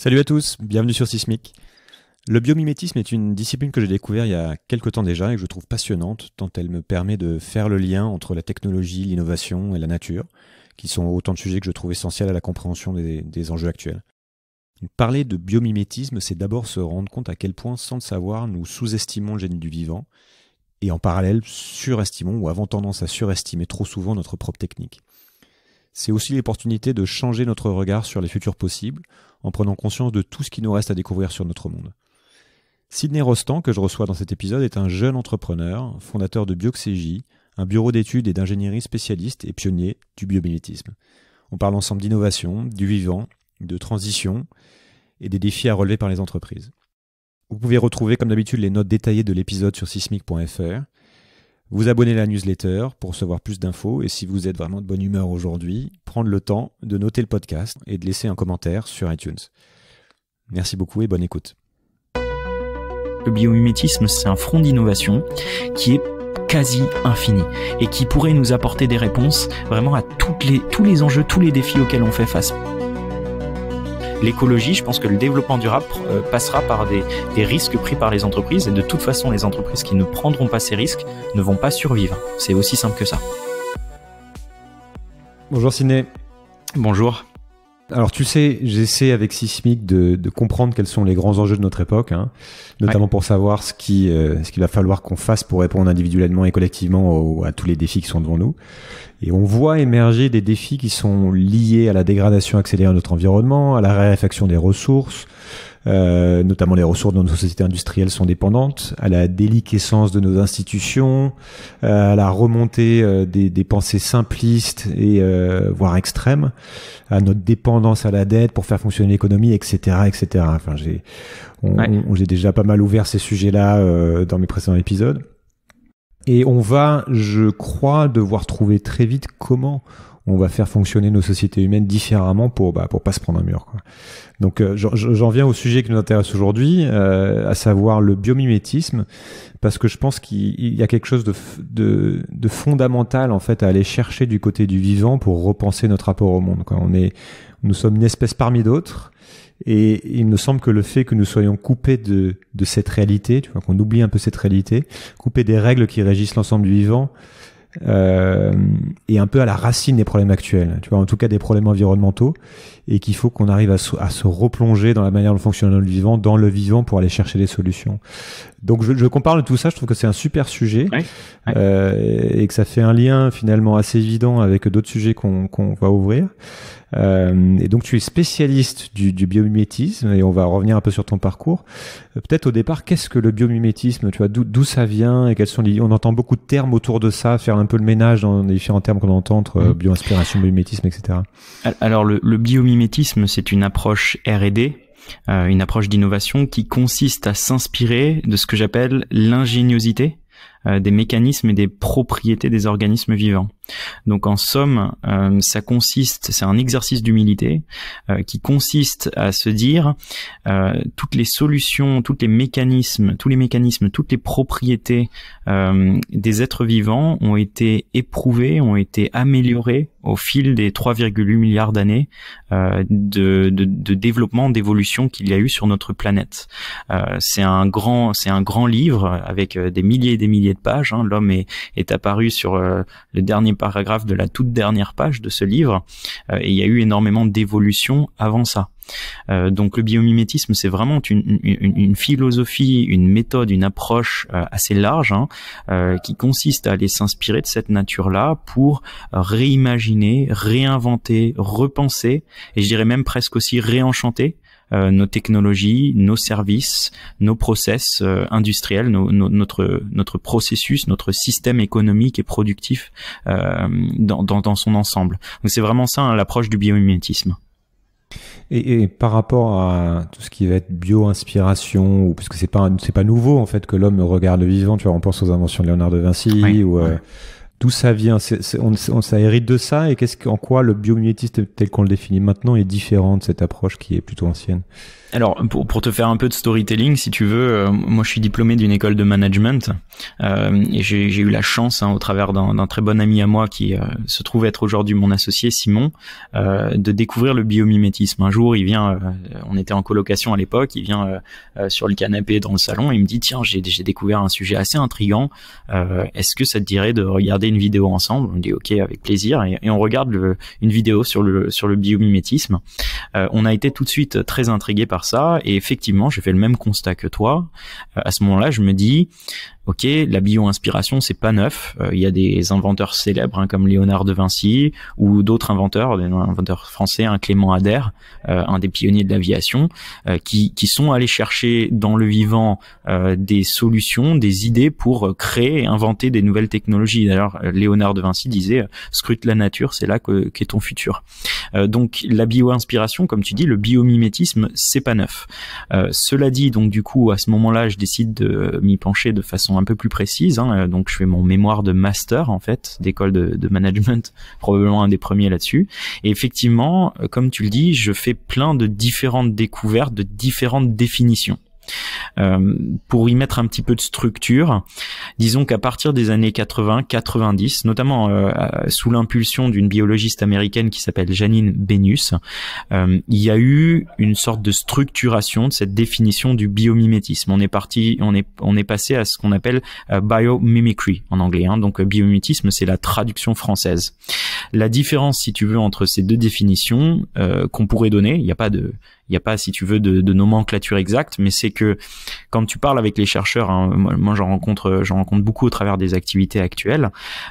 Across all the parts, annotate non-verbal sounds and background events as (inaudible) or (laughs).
Salut à tous, bienvenue sur Sismic. Le biomimétisme est une discipline que j'ai découvert il y a quelques temps déjà et que je trouve passionnante tant elle me permet de faire le lien entre la technologie, l'innovation et la nature, qui sont autant de sujets que je trouve essentiels à la compréhension des, des enjeux actuels. Parler de biomimétisme, c'est d'abord se rendre compte à quel point, sans le savoir, nous sous-estimons le génie du vivant et en parallèle surestimons ou avons tendance à surestimer trop souvent notre propre technique. C'est aussi l'opportunité de changer notre regard sur les futurs possibles, en prenant conscience de tout ce qui nous reste à découvrir sur notre monde. Sidney Rostand, que je reçois dans cet épisode, est un jeune entrepreneur, fondateur de Bioxégie, un bureau d'études et d'ingénierie spécialiste et pionnier du biomimétisme. On parle ensemble d'innovation, du vivant, de transition et des défis à relever par les entreprises. Vous pouvez retrouver comme d'habitude les notes détaillées de l'épisode sur sismic.fr vous abonnez la newsletter pour recevoir plus d'infos et si vous êtes vraiment de bonne humeur aujourd'hui, prendre le temps de noter le podcast et de laisser un commentaire sur iTunes. Merci beaucoup et bonne écoute. Le biomimétisme, c'est un front d'innovation qui est quasi infini et qui pourrait nous apporter des réponses vraiment à toutes les, tous les enjeux, tous les défis auxquels on fait face l'écologie, je pense que le développement durable euh, passera par des, risques pris par les entreprises et de toute façon les entreprises qui ne prendront pas ces risques ne vont pas survivre. C'est aussi simple que ça. Bonjour Ciné. Bonjour. Alors tu sais, j'essaie avec Sismic de, comprendre quels sont les grands enjeux de notre époque, hein. notamment pour savoir ce qui euh, qu'il va falloir qu'on fasse pour répondre individuellement et collectivement à tous les défis qui sont devant nous. Et on voit émerger des défis qui sont liés à la dégradation accélérée de notre environnement, à la raréfaction des ressources, euh, notamment les ressources dont nos sociétés industrielles sont dépendantes, à la déliquescence de nos institutions, euh, à la remontée euh, des, des, pensées simplistes et voire extrêmes, à notre dépendance à la dette pour faire fonctionner l'économie, etc., etc. Enfin, j'ai j'ai déjà pas mal ouvert ces sujets-là dans mes précédents épisodes. Et on va, je crois, devoir trouver très vite comment on va faire fonctionner nos sociétés humaines différemment pour bah, pour pas se prendre un mur. Quoi. Donc euh, j'en viens au sujet qui nous intéresse aujourd'hui, euh, à savoir le biomimétisme, parce que je pense qu'il y a quelque chose de, de, fondamental en fait à aller chercher du côté du vivant pour repenser notre rapport au monde. Quoi. On est, nous sommes une espèce parmi d'autres. Et il me semble que le fait que nous soyons coupés de, cette réalité, tu vois, qu'on oublie un peu cette réalité, coupés des règles qui régissent l'ensemble du vivant, euh, et un peu à la racine des problèmes actuels, tu vois, en tout cas des problèmes environnementaux et qu'il faut qu'on arrive à se, replonger dans la manière de fonctionner le vivant, dans le vivant pour aller chercher des solutions. Donc je, compare tout ça, je trouve que c'est un super sujet euh, et que ça fait un lien finalement assez évident avec d'autres sujets qu'on va ouvrir. Euh, et donc tu es spécialiste du, biomimétisme et on va revenir un peu sur ton parcours. Euh, peut-être au départ, qu'est-ce que le biomimétisme Tu vois d'où ça vient et quels sont les On entend beaucoup de termes autour de ça, faire un peu le ménage dans les différents termes qu'on entend entre mm. bioinspiration, biomimétisme, etc. Alors le, le biomimétisme mimétisme, c'est une approche RD, euh, une approche d'innovation qui consiste à s'inspirer de ce que j'appelle l'ingéniosité euh, des mécanismes et des propriétés des organismes vivants. Donc en somme, euh, ça consiste, c'est un exercice d'humilité euh, qui consiste à se dire euh, toutes les solutions, tous les mécanismes, tous les mécanismes, toutes les propriétés des êtres vivants ont été éprouvées, ont été améliorées au fil des 3,8 milliards d'années de, développement, d'évolution qu'il y a eu sur notre planète. c'est un grand, c'est un grand livre avec des milliers et des milliers de pages. Hein. L'homme est, est apparu sur le dernier paragraphe de la toute dernière page de ce livre, euh, et il y a eu énormément d'évolutions avant ça. Euh, donc le biomimétisme, c'est vraiment une, philosophie, une méthode, une approche euh, assez large hein, qui consiste à aller s'inspirer de cette nature-là pour réimaginer, réinventer, repenser et je dirais même presque aussi réenchanter euh, nos technologies, nos services, nos process euh, industriels, notre notre processus, notre système économique et productif euh, dans, dans, dans son ensemble. Donc c'est vraiment ça hein, l'approche du biomimétisme. Et, et, par rapport à tout ce qui va être bio-inspiration, ou parce que c'est pas c'est pas nouveau en fait que l'homme regarde le vivant. Tu vois, on pense aux inventions de Léonard de Vinci ou d'où ça vient on, on, Ça hérite de ça et qu'est-ce en quoi le biomimétisme tel qu'on le définit maintenant est différent de cette approche qui est plutôt ancienne alors, pour, te faire un peu de storytelling, si tu veux, euh, moi je suis diplômé d'une école de management euh, et j'ai eu la chance, hein, au travers d'un très bon ami à moi qui euh, se trouve être aujourd'hui mon associé, Simon, de découvrir le biomimétisme. Un jour, il vient, on était en colocation à l'époque, il vient sur le canapé dans le salon et il me dit, tiens, j'ai découvert un sujet assez intrigant, est-ce que ça te dirait de regarder une vidéo ensemble On dit, ok, avec plaisir, et, et on regarde une vidéo sur le, sur le biomimétisme. on a été tout de suite très intrigués par ça. Et effectivement, j'ai fait le même constat que toi. Euh, à ce moment-là, je me dis, ok, la bio-inspiration, c'est pas neuf. Euh, il ya y a des inventeurs célèbres hein, comme Léonard de Vinci ou d'autres inventeurs, des inventeurs français, un hein, Clément ader euh, un des pionniers de l'aviation, qui, qui, sont allés chercher dans le vivant des solutions, des idées pour créer et inventer des nouvelles technologies. D'ailleurs, Léonard de Vinci disait, scrute la nature, c'est là qu'est est ton futur. donc la bio-inspiration, comme tu dis, le biomimétisme, c'est neuf. Euh, cela dit, donc du coup, à ce moment-là, je décide de m'y pencher de façon un peu plus précise. Hein. Euh, donc je fais mon mémoire de master en fait d'école de, de, management, (laughs) probablement un des premiers là-dessus. Et effectivement, euh, comme tu le dis, je fais plein de différentes découvertes, de différentes définitions. Euh, pour y mettre un petit peu de structure, disons qu'à partir des années 80-90, notamment euh, sous l'impulsion d'une biologiste américaine qui s'appelle Janine Benius, euh, il y a eu une sorte de structuration de cette définition du biomimétisme. On est parti, on est, on est passé à ce qu'on appelle biomimicry en anglais. Hein. donc biomimétisme, c'est la traduction française. La différence, si tu veux, entre ces deux définitions qu'on pourrait donner, il n'y a pas de il n'y a pas, si tu veux, de, nomenclature exacte, mais c'est que quand tu parles avec les chercheurs, hein, moi, j'en rencontre, j'en rencontre beaucoup au travers des activités actuelles.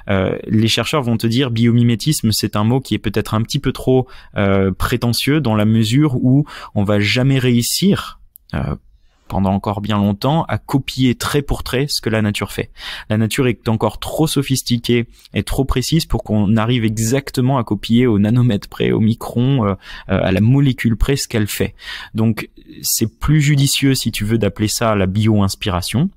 Euh, les chercheurs vont te dire biomimétisme, c'est un mot qui est peut-être un petit peu trop euh, prétentieux dans la mesure où on va jamais réussir euh, pendant encore bien longtemps à copier trait pour trait ce que la nature fait. La nature est encore trop sophistiquée et trop précise pour qu'on arrive exactement à copier au nanomètre près, au micron, euh, euh, à la molécule près ce qu'elle fait. Donc c'est plus judicieux si tu veux d'appeler ça la bio-inspiration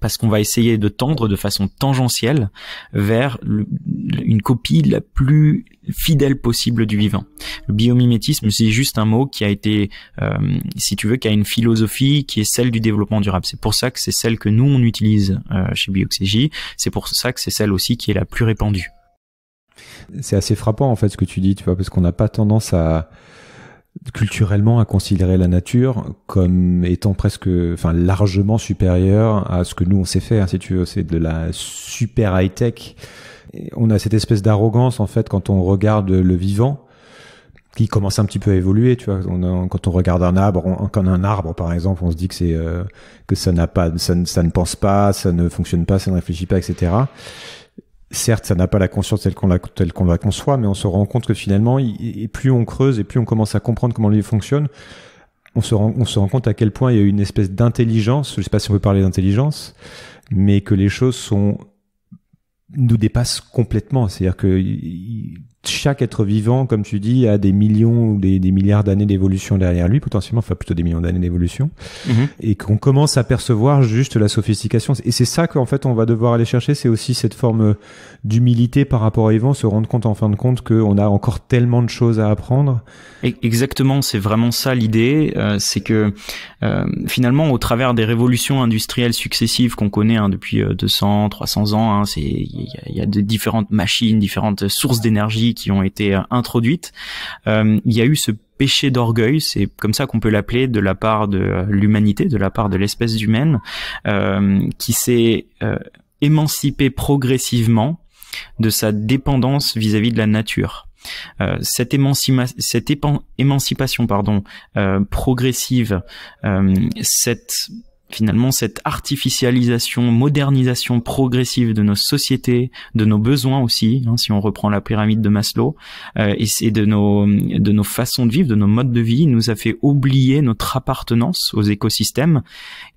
parce qu'on va essayer de tendre de façon tangentielle vers une copie la plus fidèle possible du vivant. Le biomimétisme, c'est juste un mot qui a été, euh, si tu veux, qui a une philosophie qui est celle du développement durable. C'est pour ça que c'est celle que nous on utilise euh, chez Bioxégie. C'est pour ça que c'est celle aussi qui est la plus répandue. C'est assez frappant en fait ce que tu dis, tu vois, parce qu'on n'a pas tendance à culturellement à considérer la nature comme étant presque, enfin largement supérieure à ce que nous on sait faire. Si tu veux, c'est de la super high tech on a cette espèce d'arrogance en fait quand on regarde le vivant qui commence un petit peu à évoluer, tu vois. quand on regarde un arbre, on, quand un arbre par exemple, on se dit que c'est euh, que ça n'a pas, ça, ne pense pas, ça ne fonctionne pas, ça ne réfléchit pas, etc certes, ça n'a pas la conscience telle qu'on la, qu'on conçoit, mais on se rend compte que finalement, et plus on creuse et plus on commence à comprendre comment lui fonctionne, on se rend, on se rend compte à quel point il y a une espèce d'intelligence, je sais pas si on peut parler d'intelligence, mais que les choses sont nous dépasse complètement. C'est-à-dire que chaque être vivant, comme tu dis, a des millions ou des, milliards d'années d'évolution derrière lui, potentiellement, enfin plutôt des millions d'années d'évolution, mhm. et qu'on commence à percevoir juste la sophistication. Et c'est ça qu'en fait on va devoir aller chercher, c'est aussi cette forme d'humilité par rapport à Yvan, se rendre compte en fin de compte qu'on a encore tellement de choses à apprendre. Exactement, c'est vraiment ça l'idée, euh, c'est que euh, finalement, au travers des révolutions industrielles successives qu'on connaît hein, depuis 200, euh, 300 ans, hein, il y, a de différentes machines, différentes sources d'énergie qui ont été euh, introduites, euh, il y a eu ce péché d'orgueil, c'est comme ça qu'on peut l'appeler de la part de euh, l'humanité, de la part de l'espèce humaine, qui s'est émancipé progressivement de sa dépendance vis-à-vis de la nature. cette, émancipation progressive, cette finalement cette artificialisation, modernisation progressive de nos sociétés, de nos besoins aussi, hein, si on reprend la pyramide de Maslow, euh, et de nos de nos façons de vivre, de nos modes de vie, nous a fait oublier notre appartenance aux écosystèmes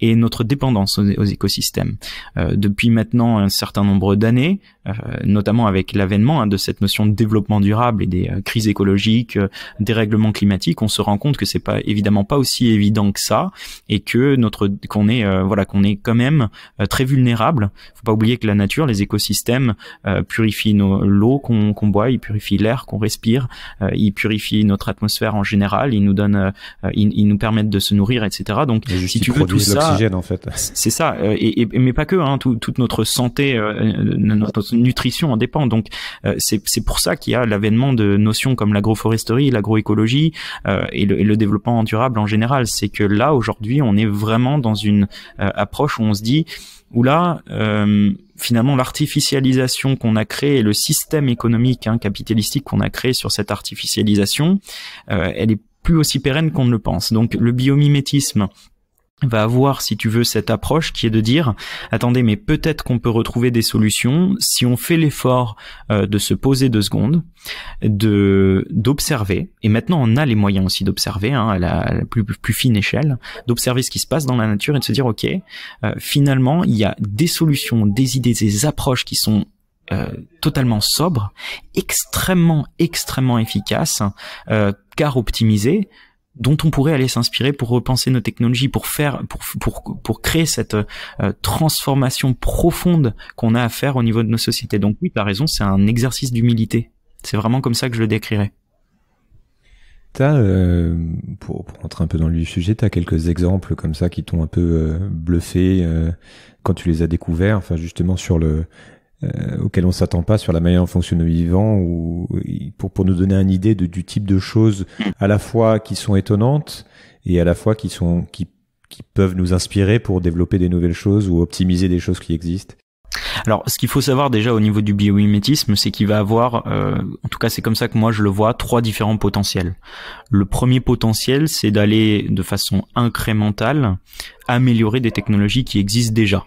et notre dépendance aux, écosystèmes. Euh, depuis maintenant un certain nombre d'années, euh, notamment avec l'avènement hein, de cette notion de développement durable et des crises écologiques, des règlements climatiques, on se rend compte que c'est pas évidemment pas aussi évident que ça et que notre qu'on qu'on est euh, voilà qu'on est quand même euh, très vulnérable. Faut pas oublier que la nature, les écosystèmes euh, purifient l'eau qu'on boit, ils purifient l'air qu'on respire, ils purifient notre atmosphère en général, ils nous donnent, ils, nous permettent de se nourrir, etc. Donc si tu veux tout ça, en fait. c'est ça. Et, et, mais pas que, hein, toute notre santé, notre nutrition en dépend. Donc c'est pour ça qu'il y a l'avènement de notions comme l'agroforesterie, l'agroécologie et, et le développement durable en général. C'est que là aujourd'hui, on est vraiment dans une euh, approche où on se dit, ou là, euh, finalement, l'artificialisation qu'on a créée, le système économique hein, capitalistique qu'on a créé sur cette artificialisation, euh, elle est plus aussi pérenne qu'on ne le pense. Donc le biomimétisme, va avoir, si tu veux, cette approche qui est de dire, attendez, mais peut-être qu'on peut retrouver des solutions si on fait l'effort euh, de se poser deux secondes, de d'observer, et maintenant on a les moyens aussi d'observer hein, à la, plus, fine échelle, d'observer ce qui se passe dans la nature et de se dire, ok, euh, finalement, il y a des solutions, des idées, des approches qui sont euh, totalement sobres, extrêmement, extrêmement efficaces, car optimisées, dont on pourrait aller s'inspirer pour repenser nos technologies, pour faire, pour, pour, pour créer cette euh, transformation profonde qu'on a à faire au niveau de nos sociétés. Donc oui, tu as raison, c'est un exercice d'humilité. C'est vraiment comme ça que je le décrirais. T'as, euh, pour, pour rentrer un peu dans le sujet, t'as quelques exemples comme ça qui t'ont un peu euh, bluffé quand tu les as découverts, enfin justement sur le euh, auquel on s'attend pas sur la manière dont fonctionne le vivant ou pour pour nous donner une idée de, du type de choses à la fois qui sont étonnantes et à la fois qui sont qui peuvent nous inspirer pour développer des nouvelles choses ou optimiser des choses qui existent. Alors, ce qu'il faut savoir déjà au niveau du biomimétisme, c'est qu'il va avoir, euh, en tout cas c'est comme ça que moi je le vois, trois différents potentiels. Le premier potentiel, c'est d'aller de façon incrémentale améliorer des technologies qui existent déjà.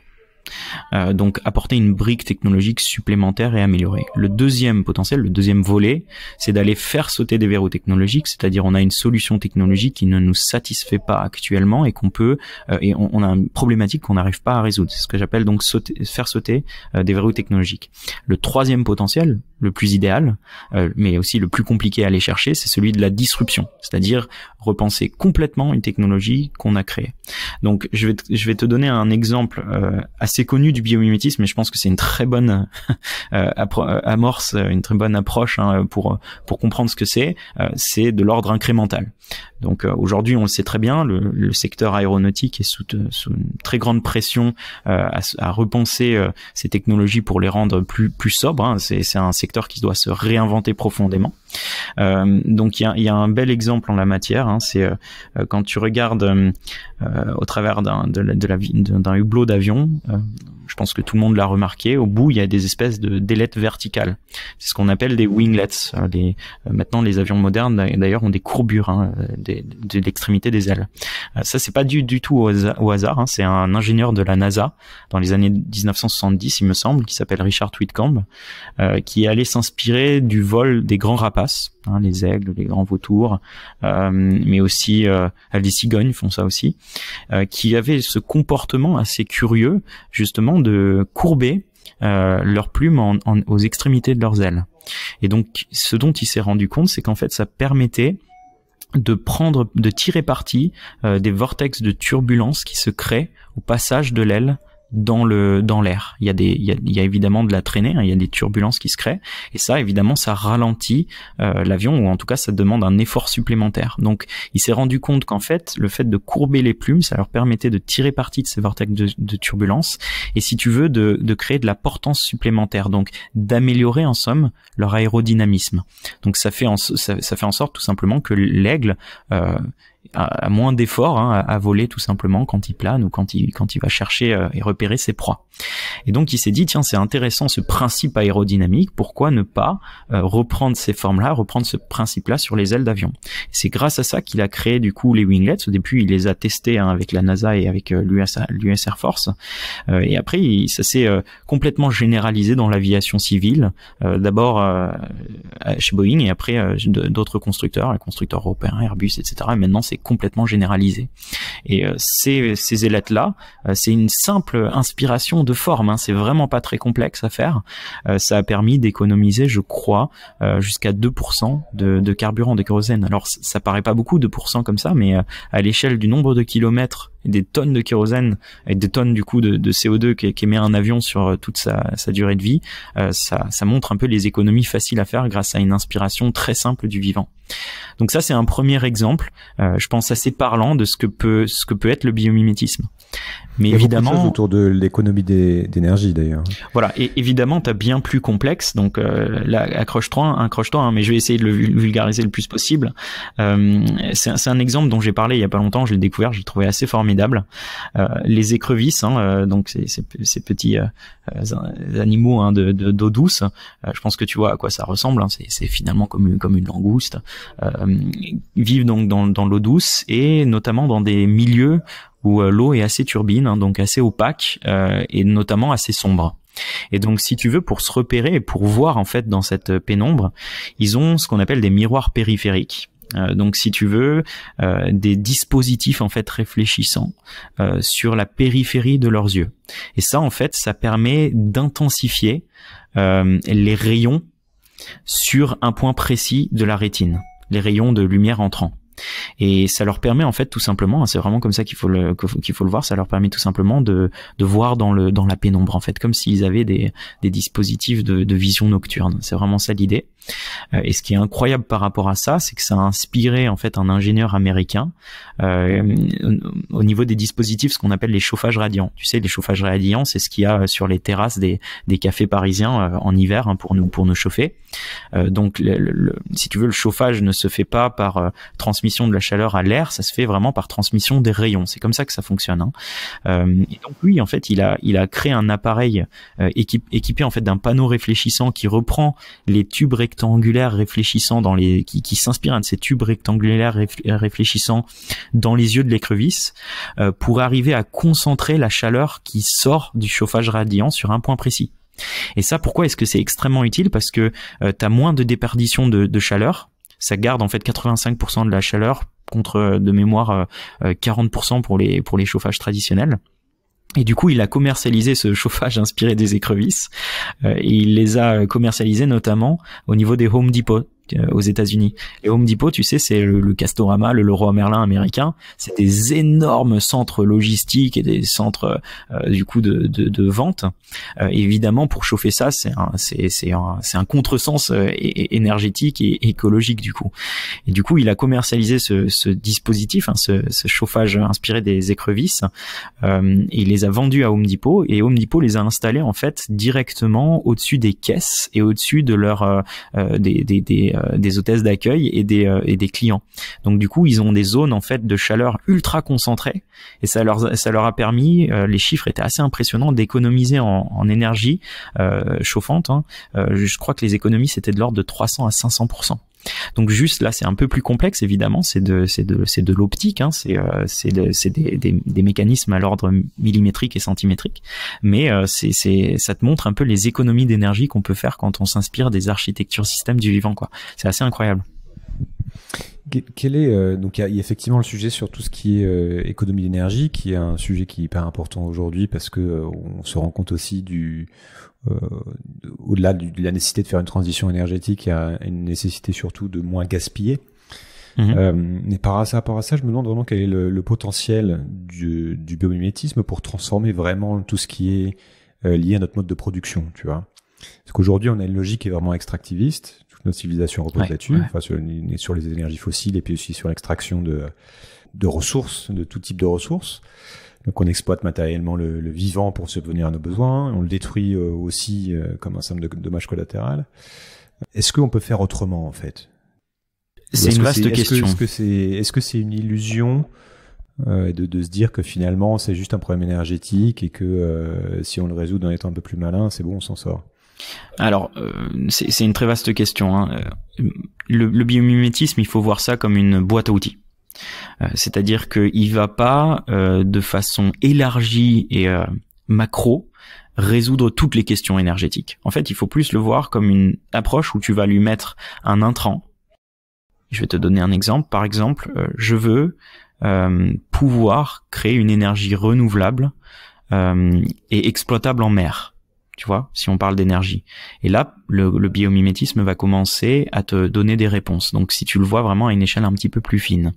Euh, donc apporter une brique technologique supplémentaire et améliorer. Le deuxième potentiel, le deuxième volet, c'est d'aller faire sauter des verrous technologiques, c'est-à-dire on a une solution technologique qui ne nous satisfait pas actuellement et qu'on peut euh, et on, a une problématique qu'on n'arrive pas à résoudre. C'est ce que j'appelle donc sauter, faire sauter euh, des verrous technologiques. Le troisième potentiel, le plus idéal, mais aussi le plus compliqué à aller chercher, c'est celui de la disruption, c'est-à-dire repenser complètement une technologie qu'on a créée. Donc je vais je vais te donner un exemple assez c'est connu du biomimétisme, et je pense que c'est une très bonne (laughs) euh, euh, amorce, euh, une très bonne approche hein, pour pour comprendre ce que c'est. c'est de l'ordre incrémental. Donc euh, aujourd'hui, on le sait très bien, le, secteur aéronautique est euh, sous, une très grande pression euh, à, repenser ces technologies pour les rendre plus sobres. Hein. C'est un secteur qui doit se réinventer profondément. donc il y a, un bel exemple en la matière. Hein. c'est quand tu regardes au travers d'un d'un hublot d'avion, je pense que tout le monde l'a remarqué, au bout, il y a des espèces de d'ailettes verticales. C'est ce qu'on appelle des winglets. Euh, euh, maintenant, les avions modernes, d'ailleurs, ont des courbures hein, euh, de l'extrémité des ailes. Ça, c'est pas dû du tout au hasard. Hein. C'est un ingénieur de la NASA, dans les années 1970, il me semble, qui s'appelle Richard Whitcomb, qui allait s'inspirer du vol des grands rapaces Hein, les aigles, les grands vautours, euh, mais aussi euh, les cigognes font ça aussi, euh, qui avaient ce comportement assez curieux justement de courber leurs plumes aux extrémités de leurs ailes. Et donc, ce dont il s'est rendu compte, c'est qu'en fait, ça permettait de prendre, de tirer parti des vortex de turbulence qui se créent au passage de l'aile dans le dans l'air. Il y a des il y a, évidemment de la traînée, hein, il y a des turbulences qui se créent et ça évidemment ça ralentit euh, l'avion ou en tout cas ça demande un effort supplémentaire. Donc il s'est rendu compte qu'en fait le fait de courber les plumes ça leur permettait de tirer parti de ces vortex de, de turbulence et si tu veux de, de créer de la portance supplémentaire donc d'améliorer en somme leur aérodynamisme. Donc ça fait en, ça, fait en sorte tout simplement que l'aigle euh, à, moins d'efforts hein, à, voler tout simplement quand il plane ou quand il quand il va chercher euh, et repérer ses proies. Et donc il s'est dit tiens c'est intéressant ce principe aérodynamique pourquoi ne pas euh, reprendre ces formes là reprendre ce principe là sur les ailes d'avion. C'est grâce à ça qu'il a créé du coup les winglets. Au début il les a testés hein, avec la NASA et avec l'US euh, l'US Air Force et après il, ça s'est complètement généralisé dans l'aviation civile d'abord chez Boeing et après d'autres constructeurs les constructeurs européens Airbus etc. maintenant c'est complètement généralisé. Et euh, ces, ces là euh, c'est une simple inspiration de forme, hein. c'est vraiment pas très complexe à faire. Euh, ça a permis d'économiser, je crois, jusqu'à 2% de, de carburant, de kérosène. Alors ça paraît pas beaucoup, 2% comme ça, mais à l'échelle du nombre de kilomètres des tonnes de kérosène et des tonnes du coup de, CO2 qu'émet un avion sur euh, toute sa, durée de vie, euh, ça, montre un peu les économies faciles à faire grâce à une inspiration très simple du vivant. Donc ça c'est un premier exemple, euh, je pense assez parlant de ce que peut ce que peut être le biomimétisme. Mais évidemment, de autour de l'économie d'énergie d'ailleurs. Voilà, et évidemment, tu as bien plus complexe. Donc euh, là, accroche-toi, accroche-toi, hein, mais je vais essayer de le vulgariser le plus possible. Euh, c'est un exemple dont j'ai parlé il y a pas longtemps. Je l'ai découvert, je l'ai trouvé assez formidable. Euh, les écrevisses, hein, euh, donc ces, petits euh, euh, animaux hein, de d'eau douce. je pense que tu vois à quoi ça ressemble. Hein, c'est finalement comme une, comme une langouste. vivent donc dans, dans l'eau douce et notamment dans des milieux euh, l'eau est assez turbine, hein, donc assez opaque euh, et notamment assez sombre. Et donc, si tu veux, pour se repérer et pour voir en fait dans cette pénombre, ils ont ce qu'on appelle des miroirs périphériques. Euh, donc, si tu veux, des dispositifs en fait réfléchissants sur la périphérie de leurs yeux. Et ça, en fait, ça permet d'intensifier les rayons sur un point précis de la rétine, les rayons de lumière entrant. Et ça leur permet en fait tout simplement, hein, c'est vraiment comme ça qu'il faut le qu'il faut le voir, ça leur permet tout simplement de, de voir dans le dans la pénombre en fait, comme s'ils avaient des, des dispositifs de vision nocturne. C'est vraiment ça l'idée. Euh, et ce qui est incroyable par rapport à ça, c'est que ça a inspiré en fait un ingénieur américain euh, au niveau des dispositifs, ce qu'on appelle les chauffages radiants. Tu sais, les chauffages radiants, c'est ce qu'il y a euh, sur les terrasses des, des cafés parisiens en hiver hein, pour nous pour nous chauffer. donc, le, si tu veux, le chauffage ne se fait pas par transmission de la chaleur à l'air, ça se fait vraiment par transmission des rayons. C'est comme ça que ça fonctionne. Hein. et donc lui, en fait, il a il a créé un appareil équipé en fait d'un panneau réfléchissant qui reprend les tubes rectangulaires rectangulaire réfléchissant dans les qui, qui de ces tubes rectangulaires réfléchissants dans les yeux de l'écrevisse euh, pour arriver à concentrer la chaleur qui sort du chauffage radiant sur un point précis. Et ça, pourquoi est-ce que c'est extrêmement utile Parce que euh, tu as moins de déperdition de, de chaleur, ça garde en fait 85% de la chaleur contre euh, de mémoire 40% pour les pour les chauffages traditionnels. Et du coup, il a commercialisé ce chauffage inspiré des écrevisses. Euh, il les a commercialisés notamment au niveau des Home Depot. Euh, aux États-Unis. Et Home Depot, tu sais, c'est le, Castorama, le Leroy Merlin américain. C'est des énormes centres logistiques et des centres euh, euh, du coup de, de, vente. évidemment, pour chauffer ça, c'est un, c'est, c'est un, contresens énergétique et écologique du coup. Et du coup, il a commercialisé ce, dispositif, hein, ce, chauffage inspiré des écrevisses. il les a vendus à Home Depot et Home Depot les a installés en fait directement au-dessus des caisses et au-dessus de leur des, des euh, des hôtesses d'accueil et des, euh, et des clients. Donc du coup, ils ont des zones en fait de chaleur ultra concentrées et ça leur ça leur a permis, euh, les chiffres étaient assez impressionnants, d'économiser en, énergie chauffante. Hein. je crois que les économies c'était de l'ordre de 300 à 500 donc juste là, c'est un peu plus complexe évidemment. C'est de de l'optique. Hein, c'est euh, des, mécanismes à l'ordre millimétrique et centimétrique. Mais euh, ça te montre un peu les économies d'énergie qu'on peut faire quand on s'inspire des architectures systèmes du vivant C'est assez incroyable. Quel est euh, donc il y, a effectivement le sujet sur tout ce qui est économie d'énergie, qui est un sujet qui est hyper important aujourd'hui parce que on se rend compte aussi du euh, au-delà de la nécessité de faire une transition énergétique, il y a une nécessité surtout de moins gaspiller. mais mhm. euh, par rapport à ça, je me demande vraiment quel est le, potentiel du, du, biomimétisme pour transformer vraiment tout ce qui est euh, lié à notre mode de production, tu vois. Parce qu'aujourd'hui, on a une logique qui est vraiment extractiviste. Toute notre civilisation repose là-dessus, enfin, sur, sur, les énergies fossiles et puis aussi sur l'extraction de, de ressources, de tout type de ressources. Donc on exploite matériellement le, vivant pour subvenir à nos besoins, on le détruit euh, aussi euh, comme un somme de dommages collatéraux. Est-ce qu'on peut faire autrement en fait C'est une vaste question. Est-ce que c'est est -ce c'est une illusion euh, de, se dire que finalement c'est juste un problème énergétique et que si on le résout en étant un peu plus malin, c'est bon, on s'en sort. Alors, c'est une très vaste question. Hein. le biomimétisme, il faut voir ça comme une boîte à outils. Euh, c'est-à-dire qu'il va pas euh, de façon élargie et euh, macro résoudre toutes les questions énergétiques. En fait, il faut plus le voir comme une approche où tu vas lui mettre un intrant. Je vais te donner un exemple. Par exemple, je veux pouvoir créer une énergie renouvelable et exploitable en mer tu vois, si on parle d'énergie. Et là, le, biomimétisme va commencer à te donner des réponses. Donc si tu le vois vraiment à une échelle un petit peu plus fine.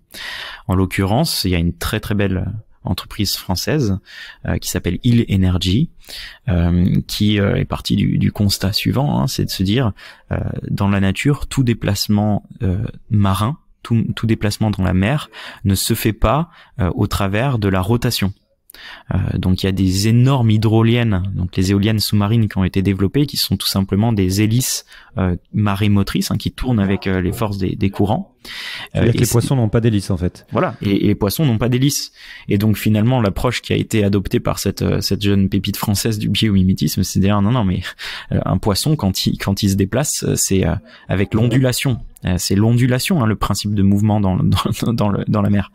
En l'occurrence, il y a une très très belle entreprise française euh, qui s'appelle Il Energy, euh, qui euh, est partie du, constat suivant, hein, c'est de se dire, dans la nature, tout déplacement marin, tout, déplacement dans la mer ne se fait pas au travers de la rotation euh, donc il y a des énormes hydroliennes, donc les éoliennes sous-marines qui ont été développées, qui sont tout simplement des hélices euh, marées motrices hein, qui tournent avec euh, les forces des courants. C'est-à-dire euh, que les poissons n'ont pas d'hélice en fait. Voilà, et, les poissons n'ont pas d'hélice. Et donc finalement, l'approche qui a été adoptée par cette, euh, cette jeune pépite française du biomimétisme, c'est dire non, non, mais euh, un poisson quand il, quand il se déplace, c'est avec l'ondulation. C'est l'ondulation, hein, le principe de mouvement dans, (laughs) dans, dans, le, dans la mer.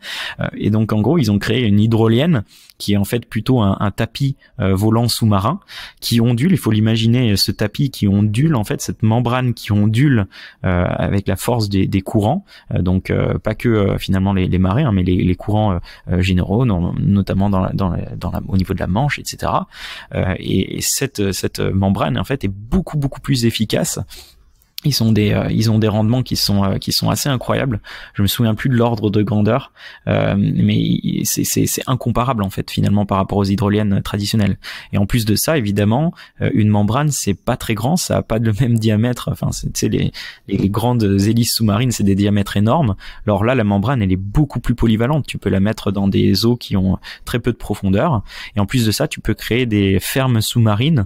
Et donc en gros, ils ont créé une hydrolienne qui est en fait plutôt un, tapis volant sous-marin qui ondule. Il faut l'imaginer, ce tapis qui ondule en fait, cette membrane qui ondule avec la force des, des courants euh, donc euh, pas que euh, finalement les, les marées, hein, mais les, courants généraux, notamment dans, dans, dans la, au niveau de la Manche, etc. et, cette, cette membrane en fait est beaucoup beaucoup plus efficace ils ont des euh, ils ont des rendements qui sont euh, qui sont assez incroyables. Je me souviens plus de l'ordre de grandeur, euh, mais c'est incomparable en fait finalement par rapport aux hydroliennes traditionnelles. Et en plus de ça, évidemment, une membrane c'est pas très grand, ça a pas le même diamètre. Enfin, c'est les les grandes hélices sous-marines, c'est des diamètres énormes. Alors là, la membrane elle est beaucoup plus polyvalente. Tu peux la mettre dans des eaux qui ont très peu de profondeur. Et en plus de ça, tu peux créer des fermes sous-marines